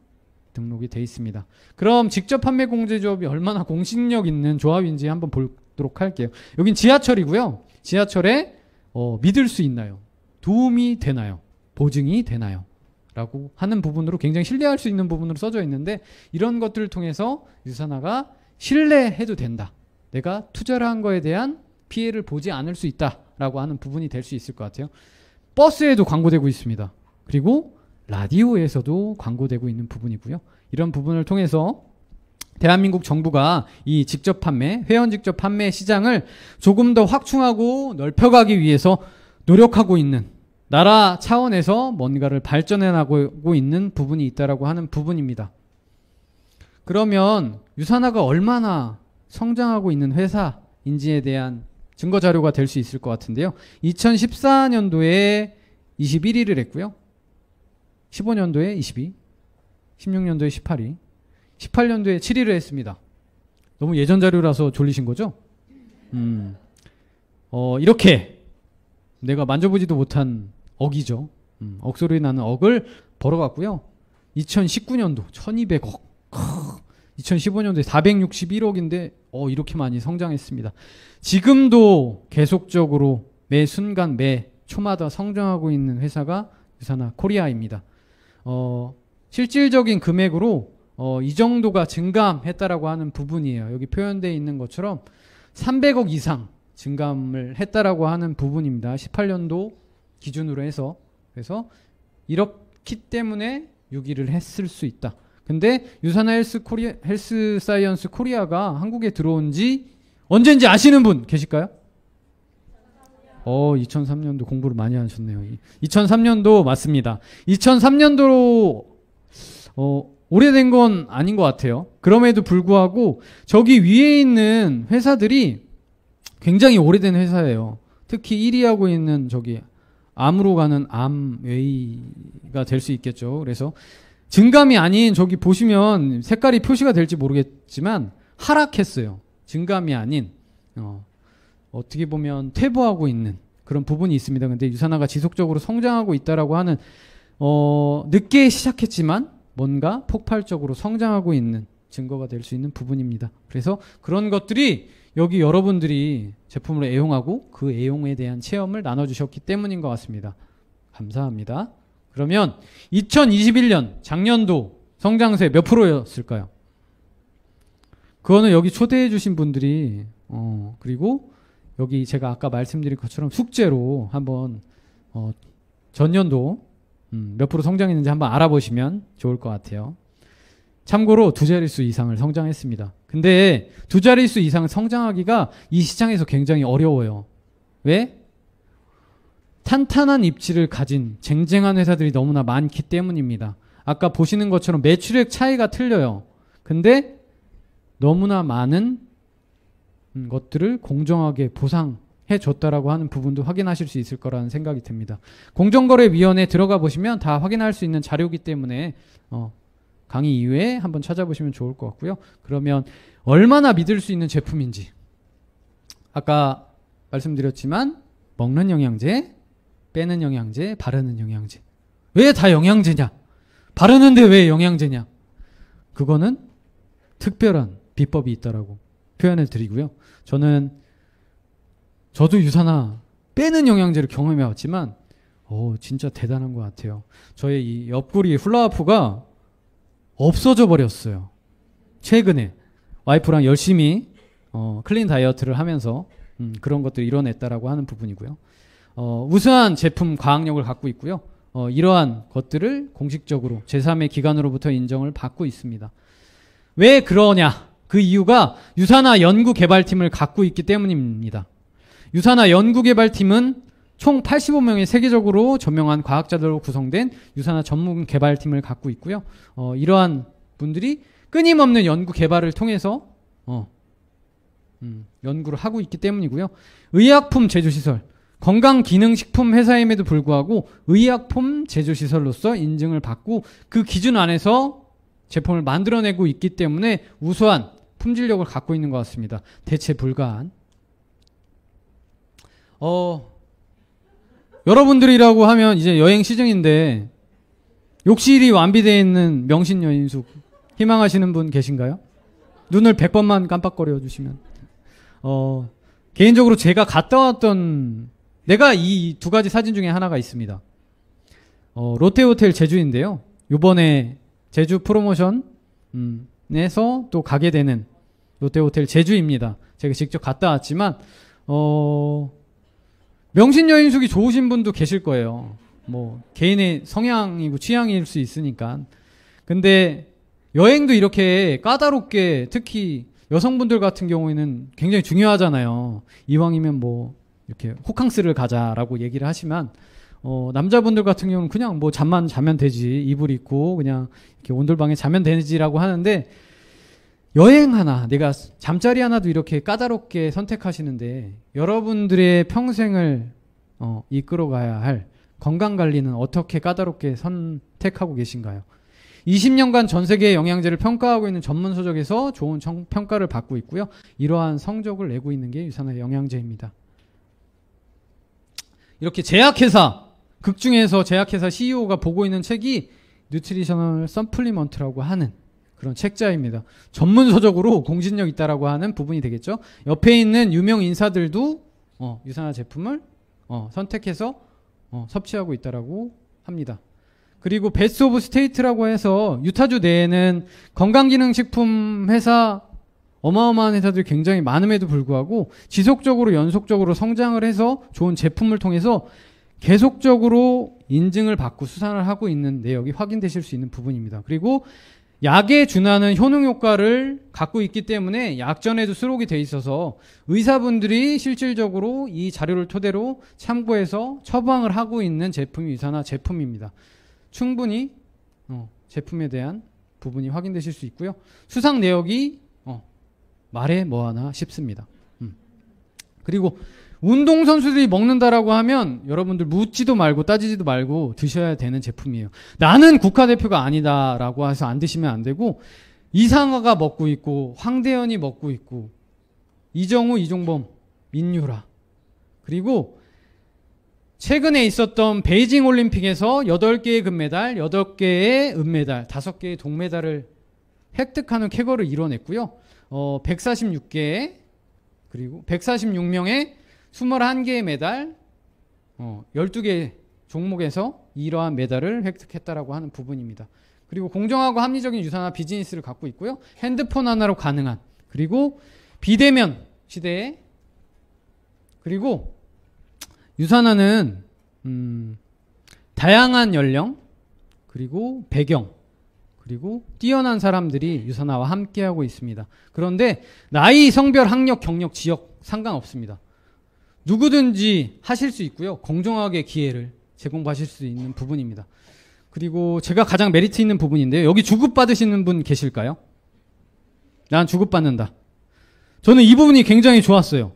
등록이 돼 있습니다. 그럼 직접 판매 공제 조합이 얼마나 공신력 있는 조합인지 한번 보도록 할게요. 여긴 지하철이고요. 지하철에 어, 믿을 수 있나요? 도움이 되나요? 보증이 되나요? 라고 하는 부분으로 굉장히 신뢰할 수 있는 부분으로 써져 있는데 이런 것들을 통해서 유산화가 신뢰해도 된다. 내가 투자를 한 거에 대한 피해를 보지 않을 수 있다라고 하는 부분이 될 수 있을 것 같아요. 버스에도 광고되고 있습니다. 그리고 라디오에서도 광고되고 있는 부분이고요. 이런 부분을 통해서 대한민국 정부가 이 직접 판매, 회원 직접 판매 시장을 조금 더 확충하고 넓혀가기 위해서 노력하고 있는 나라 차원에서 뭔가를 발전해 나가고 있는 부분이 있다라고 하는 부분입니다. 그러면 유산화가 얼마나 성장하고 있는 회사인지에 대한 증거 자료가 될 수 있을 것 같은데요. 2014년도에 21위를 했고요. 15년도에 22, 16년도에 18위, 18년도에 7위를 했습니다. 너무 예전 자료라서 졸리신 거죠? 음. 어, 이렇게 내가 만져보지도 못한 억이죠. 음, 억소리 나는 억을 벌어갔고요. 2019년도 1200억. 2015년도에 461억인데 어 이렇게 많이 성장했습니다. 지금도 계속적으로 매 순간 매 초마다 성장하고 있는 회사가 유산화 코리아입니다. 어 실질적인 금액으로 어, 이 정도가 증감했다라고 하는 부분이에요. 여기 표현되어 있는 것처럼 300억 이상 증감을 했다라고 하는 부분입니다. 18년도 기준으로 해서 그래서 이렇기 때문에 유기를 했을 수 있다. 근데 유산화 헬스 코리아 헬스 사이언스 코리아가 한국에 들어온 지 언제인지 아시는 분 계실까요? 어, 2003년도 공부를 많이 하셨네요. 2003년도 맞습니다. 2003년도로 어, 오래된 건 아닌 것 같아요. 그럼에도 불구하고 저기 위에 있는 회사들이 굉장히 오래된 회사예요. 특히 1위 하고 있는 저기 암으로 가는 암웨이가 될 수 있겠죠. 그래서 증감이 아닌 저기 보시면 색깔이 표시가 될지 모르겠지만 하락했어요. 증감이 아닌 어, 어떻게 보면 퇴보하고 있는 그런 부분이 있습니다. 근데 유산화가 지속적으로 성장하고 있다라고 하는 어, 늦게 시작했지만 뭔가 폭발적으로 성장하고 있는 증거가 될 수 있는 부분입니다. 그래서 그런 것들이 여기 여러분들이 제품을 애용하고 그 애용에 대한 체험을 나눠주셨기 때문인 것 같습니다. 감사합니다. 그러면 2021년 작년도 성장세 몇 프로였을까요? 그거는 여기 초대해 주신 분들이 어 그리고 여기 제가 아까 말씀드린 것처럼 숙제로 한번 어 전년도 음몇 프로 성장했는지 한번 알아보시면 좋을 것 같아요. 참고로 두 자릿수 이상을 성장했습니다. 근데 두 자릿수 이상 성장하기가 이 시장에서 굉장히 어려워요. 왜? 탄탄한 입지를 가진 쟁쟁한 회사들이 너무나 많기 때문입니다. 아까 보시는 것처럼 매출액 차이가 틀려요. 근데 너무나 많은 것들을 공정하게 보상해 줬다라고 하는 부분도 확인하실 수 있을 거라는 생각이 듭니다. 공정거래위원회 에 들어가 보시면 다 확인할 수 있는 자료이기 때문에 어, 강의 이외에 한번 찾아보시면 좋을 것 같고요. 그러면 얼마나 믿을 수 있는 제품인지 아까 말씀드렸지만 먹는 영양제, 빼는 영양제, 바르는 영양제. 왜 다 영양제냐? 바르는데 왜 영양제냐? 그거는 특별한 비법이 있다라고 표현을 드리고요. 저는 저도 유산화 빼는 영양제를 경험해 왔지만 오, 어, 진짜 대단한 것 같아요. 저의 이 옆구리 훌라후프가 없어져 버렸어요. 최근에 와이프랑 열심히 어, 클린 다이어트를 하면서 음, 그런 것들을 이뤄냈다라고 하는 부분이고요. 어, 우수한 제품 과학력을 갖고 있고요. 어, 이러한 것들을 공식적으로 제3의 기관으로부터 인정을 받고 있습니다. 왜 그러냐? 그 이유가 유산화 연구개발팀을 갖고 있기 때문입니다. 유산화 연구개발팀은 총 85명이 세계적으로 저명한 과학자들로 구성된 유산화 전문 개발팀을 갖고 있고요. 어, 이러한 분들이 끊임없는 연구 개발을 통해서 어, 음, 연구를 하고 있기 때문이고요. 의약품 제조시설, 건강기능식품 회사임에도 불구하고 의약품 제조시설로서 인증을 받고 그 기준 안에서 제품을 만들어내고 있기 때문에 우수한 품질력을 갖고 있는 것 같습니다. 대체 불가한. 어, 여러분들이라고 하면 이제 여행 시즌인데 욕실이 완비되어 있는 명신 여인숙 희망하시는 분 계신가요? 눈을 100번만 깜빡거려 주시면. 어, 개인적으로 제가 갔다 왔던 내가 이 두 가지 사진 중에 하나가 있습니다. 어, 롯데호텔 제주인데요. 요번에 제주 프로모션에서 또 가게 되는 롯데호텔 제주입니다. 제가 직접 갔다 왔지만 어, 명신 여인숙이 좋으신 분도 계실 거예요. 뭐 개인의 성향이고 취향일 수 있으니까. 근데 여행도 이렇게 까다롭게 특히 여성분들 같은 경우에는 굉장히 중요하잖아요. 이왕이면 뭐 이렇게 호캉스를 가자라고 얘기를 하시면 어, 남자분들 같은 경우는 그냥 뭐 잠만 자면 되지 이불 입고 그냥 이렇게 온돌방에 자면 되지라고 하는데 여행 하나, 내가 잠자리 하나도 이렇게 까다롭게 선택하시는데 여러분들의 평생을 어, 이끌어가야 할 건강 관리는 어떻게 까다롭게 선택하고 계신가요? 20년간 전 세계의 영양제를 평가하고 있는 전문 서적에서 좋은 청, 평가를 받고 있고요. 이러한 성적을 내고 있는 게 유산화 영양제입니다. 이렇게 제약회사, 극중에서 제약회사 CEO가 보고 있는 책이 뉴트리셔널 선플리먼트라고 하는 그런 책자입니다. 전문서적으로 공신력 있다라고 하는 부분이 되겠죠. 옆에 있는 유명 인사들도 어, 유산화 제품을 어, 선택해서 어, 섭취하고 있다라고 합니다. 그리고 베스트 오브 스테이트라고 해서 유타주 내에는 건강기능식품 회사 어마어마한 회사들이 굉장히 많음에도 불구하고 지속적으로 연속적으로 성장을 해서 좋은 제품을 통해서 계속적으로 인증을 받고 수산을 하고 있는 내역이 확인되실 수 있는 부분입니다. 그리고 약에 준하는 효능 효과를 갖고 있기 때문에 약전에도 수록이 돼 있어서 의사분들이 실질적으로 이 자료를 토대로 참고해서 처방을 하고 있는 제품이 의사나 제품입니다. 충분히 어, 제품에 대한 부분이 확인되실 수 있고요. 수상 내역이 어, 말해 뭐하나 싶습니다. 음. 그리고 운동선수들이 먹는다라고 하면 여러분들 묻지도 말고 따지지도 말고 드셔야 되는 제품이에요. 나는 국가대표가 아니다라고 해서 안 드시면 안 되고 이상화가 먹고 있고 황대현이 먹고 있고 이정우, 이종범, 민유라 그리고 최근에 있었던 베이징 올림픽에서 8개의 금메달, 8개의 은메달, 5개의 동메달을 획득하는 쾌거를 이뤄냈고요. 어, 146개 그리고 146명의 21개의 메달, 어, 12개 종목에서 이러한 메달을 획득했다라고 하는 부분입니다. 그리고 공정하고 합리적인 유산화 비즈니스를 갖고 있고요. 핸드폰 하나로 가능한 그리고 비대면 시대에 그리고 유산화는 음, 다양한 연령 그리고 배경 그리고 뛰어난 사람들이 유산화와 함께하고 있습니다. 그런데 나이, 성별, 학력, 경력, 지역 상관없습니다. 누구든지 하실 수 있고요. 공정하게 기회를 제공하실 수 있는 부분입니다. 그리고 제가 가장 메리트 있는 부분인데요. 여기 주급받으시는 분 계실까요? 난 주급받는다. 저는 이 부분이 굉장히 좋았어요.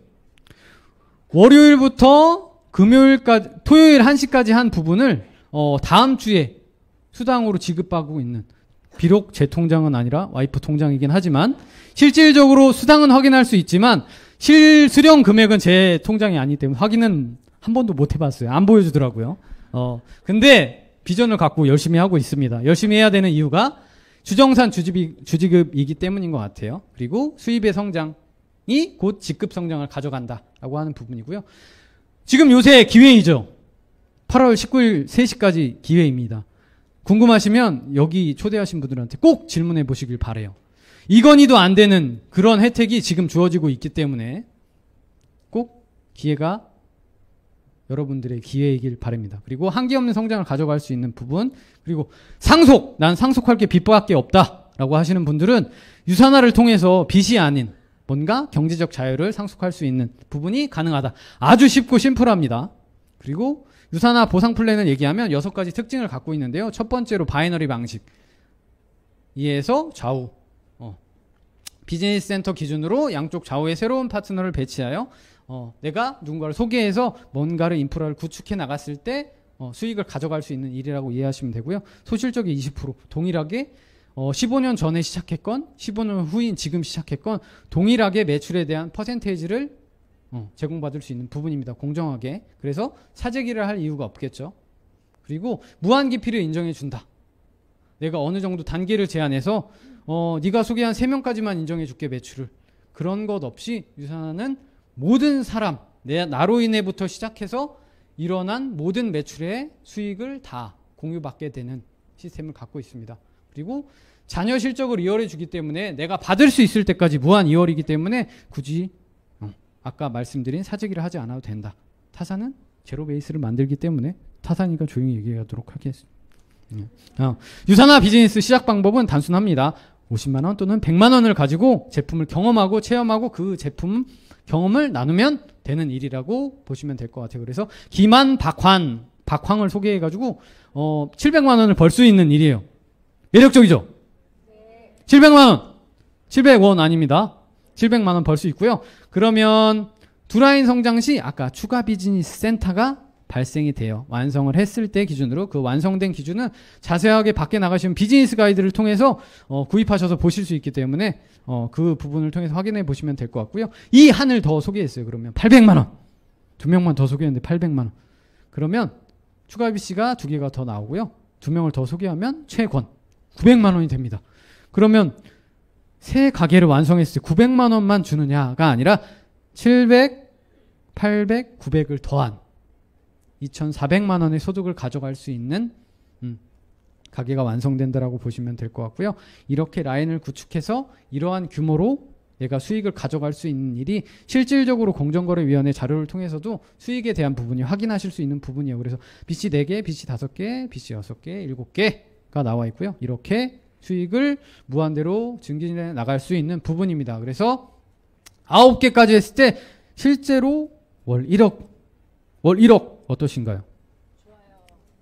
월요일부터 금요일까지, 토요일 1시까지 한 부분을 어, 다음 주에 수당으로 지급받고 있는 비록 제 통장은 아니라 와이프 통장이긴 하지만 실질적으로 수당은 확인할 수 있지만 실수령 금액은 제 통장이 아니기 때문에 확인은 한 번도 못 해봤어요. 안 보여주더라고요. 어, 근데 비전을 갖고 열심히 하고 있습니다. 열심히 해야 되는 이유가 주정산 주지비, 주지급이기 때문인 것 같아요. 그리고 수입의 성장이 곧 직급 성장을 가져간다라고 하는 부분이고요. 지금 요새 기회이죠. 8월 19일 3시까지 기회입니다. 궁금하시면 여기 초대하신 분들한테 꼭 질문해 보시길 바래요. 이건희도 안 되는 그런 혜택이 지금 주어지고 있기 때문에 꼭 기회가 여러분들의 기회이길 바랍니다. 그리고 한계 없는 성장을 가져갈 수 있는 부분 그리고 상속 난 상속할 게 빚밖에 없다라고 하시는 분들은 유산화를 통해서 빚이 아닌 뭔가 경제적 자유를 상속할 수 있는 부분이 가능하다. 아주 쉽고 심플합니다. 그리고 유산화 보상 플랜을 얘기하면 여섯 가지 특징을 갖고 있는데요. 첫 번째로 바이너리 방식. 이에서 좌우 비즈니스 센터 기준으로 양쪽 좌우에 새로운 파트너를 배치하여 어, 내가 누군가를 소개해서 뭔가를 인프라를 구축해 나갔을 때 어, 수익을 가져갈 수 있는 일이라고 이해하시면 되고요. 소실적이 20% 동일하게 어, 15년 전에 시작했건 15년 후인 지금 시작했건 동일하게 매출에 대한 퍼센테이지를 어, 제공받을 수 있는 부분입니다. 공정하게. 그래서 사재기를 할 이유가 없겠죠. 그리고 무한 기피를 인정해 준다. 내가 어느 정도 단계를 제한해서 어, 네가 소개한 세 명까지만 인정해 줄게 매출을 그런 것 없이 유산하는 모든 사람 내 나로 인해부터 시작해서 일어난 모든 매출의 수익을 다 공유받게 되는 시스템을 갖고 있습니다. 그리고 자녀 실적을 2월해 주기 때문에 내가 받을 수 있을 때까지 무한 이월이기 때문에 굳이 어, 아까 말씀드린 사재기를 하지 않아도 된다. 타사는 제로 베이스를 만들기 때문에 타사니까 조용히 얘기하도록 하겠습니다. 예. 어, 유산화 비즈니스 시작 방법은 단순합니다. 50만 원 또는 100만 원을 가지고 제품을 경험하고 체험하고 그 제품 경험을 나누면 되는 일이라고 보시면 될 것 같아요. 그래서 기만 박환 박황을 소개해 가지고 어 700만 원을 벌 수 있는 일이에요. 매력적이죠? 700만 원. 700원 아닙니다. 700만 원 벌 수 있고요. 그러면 두라인 성장 시 아까 추가 비즈니스 센터가 발생이 돼요. 완성을 했을 때 기준으로 그 완성된 기준은 자세하게 밖에 나가시면 비즈니스 가이드를 통해서 어, 구입하셔서 보실 수 있기 때문에 어, 그 부분을 통해서 확인해 보시면 될 것 같고요. 이 한을 더 소개했어요. 그러면 800만 원. 두 명만 더 소개했는데 800만 원. 그러면 추가 BC가 두 개가 더 나오고요. 두 명을 더 소개하면 최권 900만 원이 됩니다. 그러면 새 가게를 완성했을 때 900만 원만 주느냐가 아니라 700, 800, 900을 더한 2,400만 원의 소득을 가져갈 수 있는 음, 가게가 완성된다라고 보시면 될 것 같고요. 이렇게 라인을 구축해서 이러한 규모로 얘가 수익을 가져갈 수 있는 일이 실질적으로 공정거래위원회 자료를 통해서도 수익에 대한 부분이 확인하실 수 있는 부분이에요. 그래서 BC 4개, BC 5개, BC 6개, 7개가 나와 있고요. 이렇게 수익을 무한대로 증진해 나갈 수 있는 부분입니다. 그래서 9개까지 했을 때 실제로 월 1억, 월 1억 어떠신가요?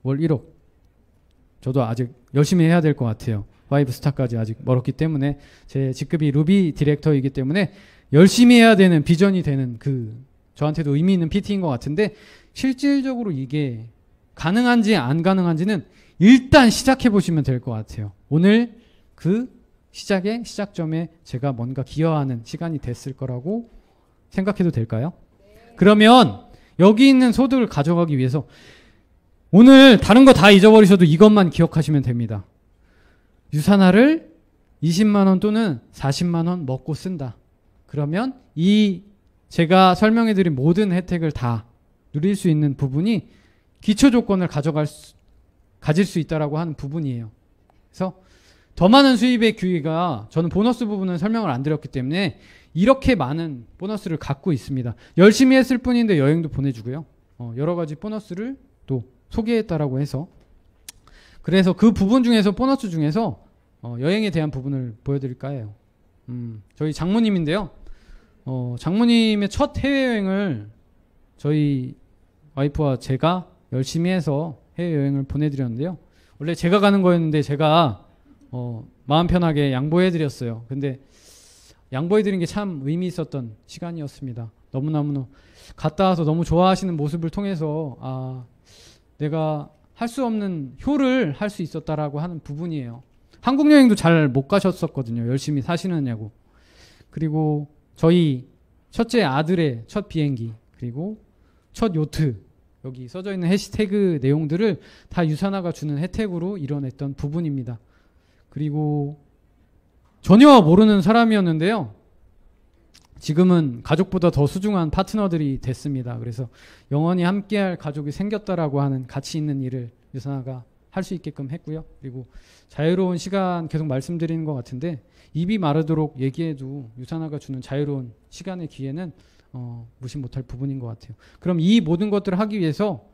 월 1억. 저도 아직 열심히 해야 될 것 같아요. 5스타까지 아직 멀었기 때문에 제 직급이 루비 디렉터이기 때문에 열심히 해야 되는 비전이 되는 그 저한테도 의미 있는 PT인 것 같은데 실질적으로 이게 가능한지 안 가능한지는 일단 시작해 보시면 될 것 같아요. 오늘 그 시작의 시작점에 제가 뭔가 기여하는 시간이 됐을 거라고 생각해도 될까요? 그러면 여기 있는 소득을 가져가기 위해서 오늘 다른 거 다 잊어버리셔도 이것만 기억하시면 됩니다. 유산화를 20만원 또는 40만원 먹고 쓴다. 그러면 이 제가 설명해드린 모든 혜택을 다 누릴 수 있는 부분이 기초 조건을 가져갈 수, 가질 수 있다라고 하는 부분이에요. 그래서 더 많은 수입의 규위가 저는 보너스 부분은 설명을 안 드렸기 때문에 이렇게 많은 보너스를 갖고 있습니다. 열심히 했을 뿐인데 여행도 보내주고요. 어, 여러 가지 보너스를 또 소개했다라고 해서 그래서 그 부분 중에서 보너스 중에서 어, 여행에 대한 부분을 보여드릴까 해요. 음, 저희 장모님인데요. 어, 장모님의 첫 해외여행을 저희 와이프와 제가 열심히 해서 해외여행을 보내드렸는데요. 원래 제가 가는 거였는데 제가 어, 마음 편하게 양보해드렸어요. 근데 양보해드린 게 참 의미 있었던 시간이었습니다. 너무너무 갔다 와서 너무 좋아하시는 모습을 통해서 아 내가 할 수 없는 효를 할 수 있었다라고 하는 부분이에요. 한국 여행도 잘 못 가셨었거든요. 열심히 사시느냐고. 그리고 저희 첫째 아들의 첫 비행기 그리고 첫 요트 여기 써져 있는 해시태그 내용들을 다 유산화가 주는 혜택으로 이뤄냈던 부분입니다. 그리고 전혀 모르는 사람이었는데요. 지금은 가족보다 더 소중한 파트너들이 됐습니다. 그래서 영원히 함께할 가족이 생겼다라고 하는 가치 있는 일을 유산아가 할 수 있게끔 했고요. 그리고 자유로운 시간 계속 말씀드리는 것 같은데 입이 마르도록 얘기해도 유산아가 주는 자유로운 시간의 기회는 어, 무시 못할 부분인 것 같아요. 그럼 이 모든 것들을 하기 위해서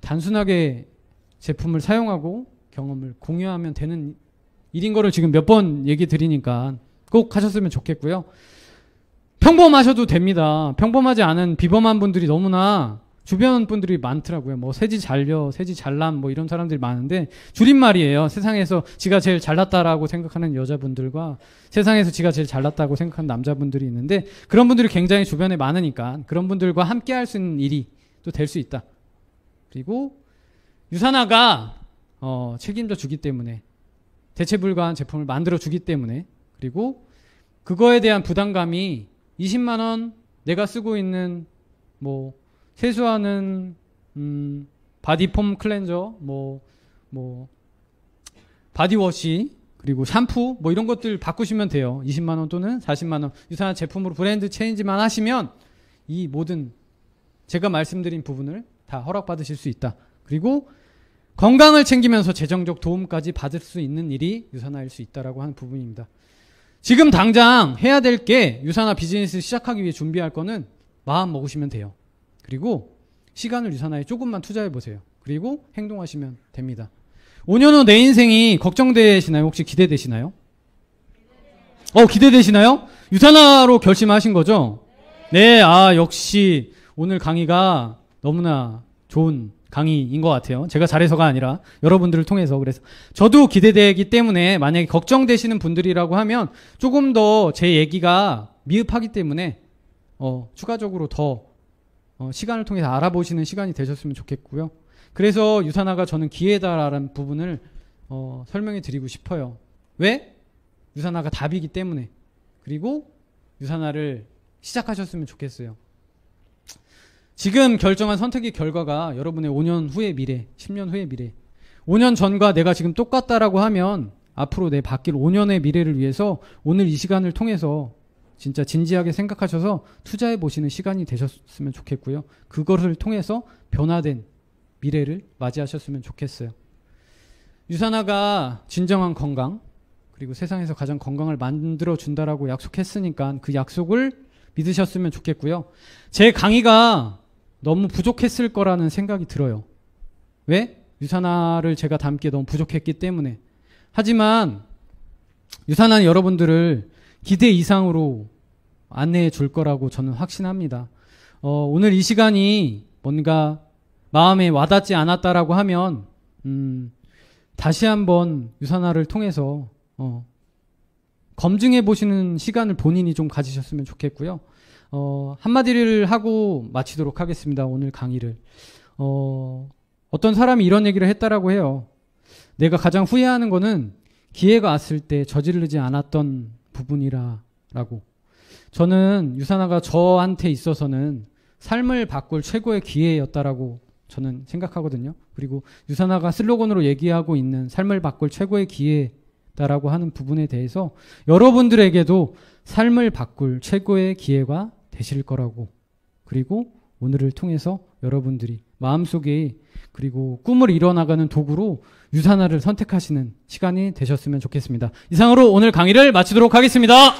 단순하게 제품을 사용하고 경험을 공유하면 되는 1인 거를 지금 몇 번 얘기 드리니까 꼭 하셨으면 좋겠고요. 평범하셔도 됩니다. 평범하지 않은 비범한 분들이 너무나 주변 분들이 많더라고요. 뭐 세지 잘려, 세지 잘남 뭐 이런 사람들이 많은데 줄임말이에요. 세상에서 지가 제일 잘났다라고 생각하는 여자분들과 세상에서 지가 제일 잘났다고 생각하는 남자분들이 있는데 그런 분들이 굉장히 주변에 많으니까 그런 분들과 함께 할 수 있는 일이 또 될 수 있다. 그리고 유산아가 어, 책임져 주기 때문에 대체 불가한 제품을 만들어 주기 때문에 그리고 그거에 대한 부담감이 20만 원 내가 쓰고 있는 뭐 세수하는 음 바디폼 클렌저 뭐뭐 뭐 바디워시 그리고 샴푸 뭐 이런 것들 바꾸시면 돼요. 20만 원 또는 40만 원 유사한 제품으로 브랜드 체인지만 하시면 이 모든 제가 말씀드린 부분을 다 허락받으실 수 있다. 그리고 건강을 챙기면서 재정적 도움까지 받을 수 있는 일이 유산화일 수 있다라고 하는 부분입니다. 지금 당장 해야 될 게 유산화 비즈니스 시작하기 위해 준비할 거는 마음 먹으시면 돼요. 그리고 시간을 유산화에 조금만 투자해 보세요. 그리고 행동하시면 됩니다. 5년 후 내 인생이 걱정되시나요? 혹시 기대되시나요? 어, 기대되시나요? 유산화로 결심하신 거죠? 네, 아, 역시 오늘 강의가 너무나 좋은 강의인 것 같아요. 제가 잘해서가 아니라 여러분들을 통해서 그래서 저도 기대되기 때문에 만약에 걱정되시는 분들이라고 하면 조금 더 제 얘기가 미흡하기 때문에 어, 추가적으로 더 어, 시간을 통해서 알아보시는 시간이 되셨으면 좋겠고요. 그래서 유산화가 저는 기회다라는 부분을 어, 설명해 드리고 싶어요. 왜? 유산화가 답이기 때문에 그리고 유산화를 시작하셨으면 좋겠어요. 지금 결정한 선택의 결과가 여러분의 5년 후의 미래, 10년 후의 미래, 5년 전과 내가 지금 똑같다라고 하면 앞으로 내 바뀔 5년의 미래를 위해서 오늘 이 시간을 통해서 진짜 진지하게 생각하셔서 투자해 보시는 시간이 되셨으면 좋겠고요. 그것을 통해서 변화된 미래를 맞이하셨으면 좋겠어요. 유산화가 진정한 건강, 그리고 세상에서 가장 건강을 만들어 준다라고 약속했으니까 그 약속을 믿으셨으면 좋겠고요. 제 강의가 너무 부족했을 거라는 생각이 들어요. 왜? 유산화를 제가 담기에 너무 부족했기 때문에. 하지만 유산화는 여러분들을 기대 이상으로 안내해 줄 거라고 저는 확신합니다. 어, 오늘 이 시간이 뭔가 마음에 와닿지 않았다라고 하면 음, 다시 한번 유산화를 통해서 어, 검증해 보시는 시간을 본인이 좀 가지셨으면 좋겠고요. 어, 한마디를 하고 마치도록 하겠습니다. 오늘 강의를. 어, 어떤 사람이 이런 얘기를 했다라고 해요. 내가 가장 후회하는 거는 기회가 왔을 때 저지르지 않았던 부분이라라고. 저는 유산아가 저한테 있어서는 삶을 바꿀 최고의 기회였다라고 저는 생각하거든요. 그리고 유산아가 슬로건으로 얘기하고 있는 삶을 바꿀 최고의 기회다라고 하는 부분에 대해서 여러분들에게도 삶을 바꿀 최고의 기회가 되실 거라고 그리고 오늘을 통해서 여러분들이 마음속에 그리고 꿈을 이뤄나가는 도구로 유산화를 선택하시는 시간이 되셨으면 좋겠습니다. 이상으로 오늘 강의를 마치도록 하겠습니다.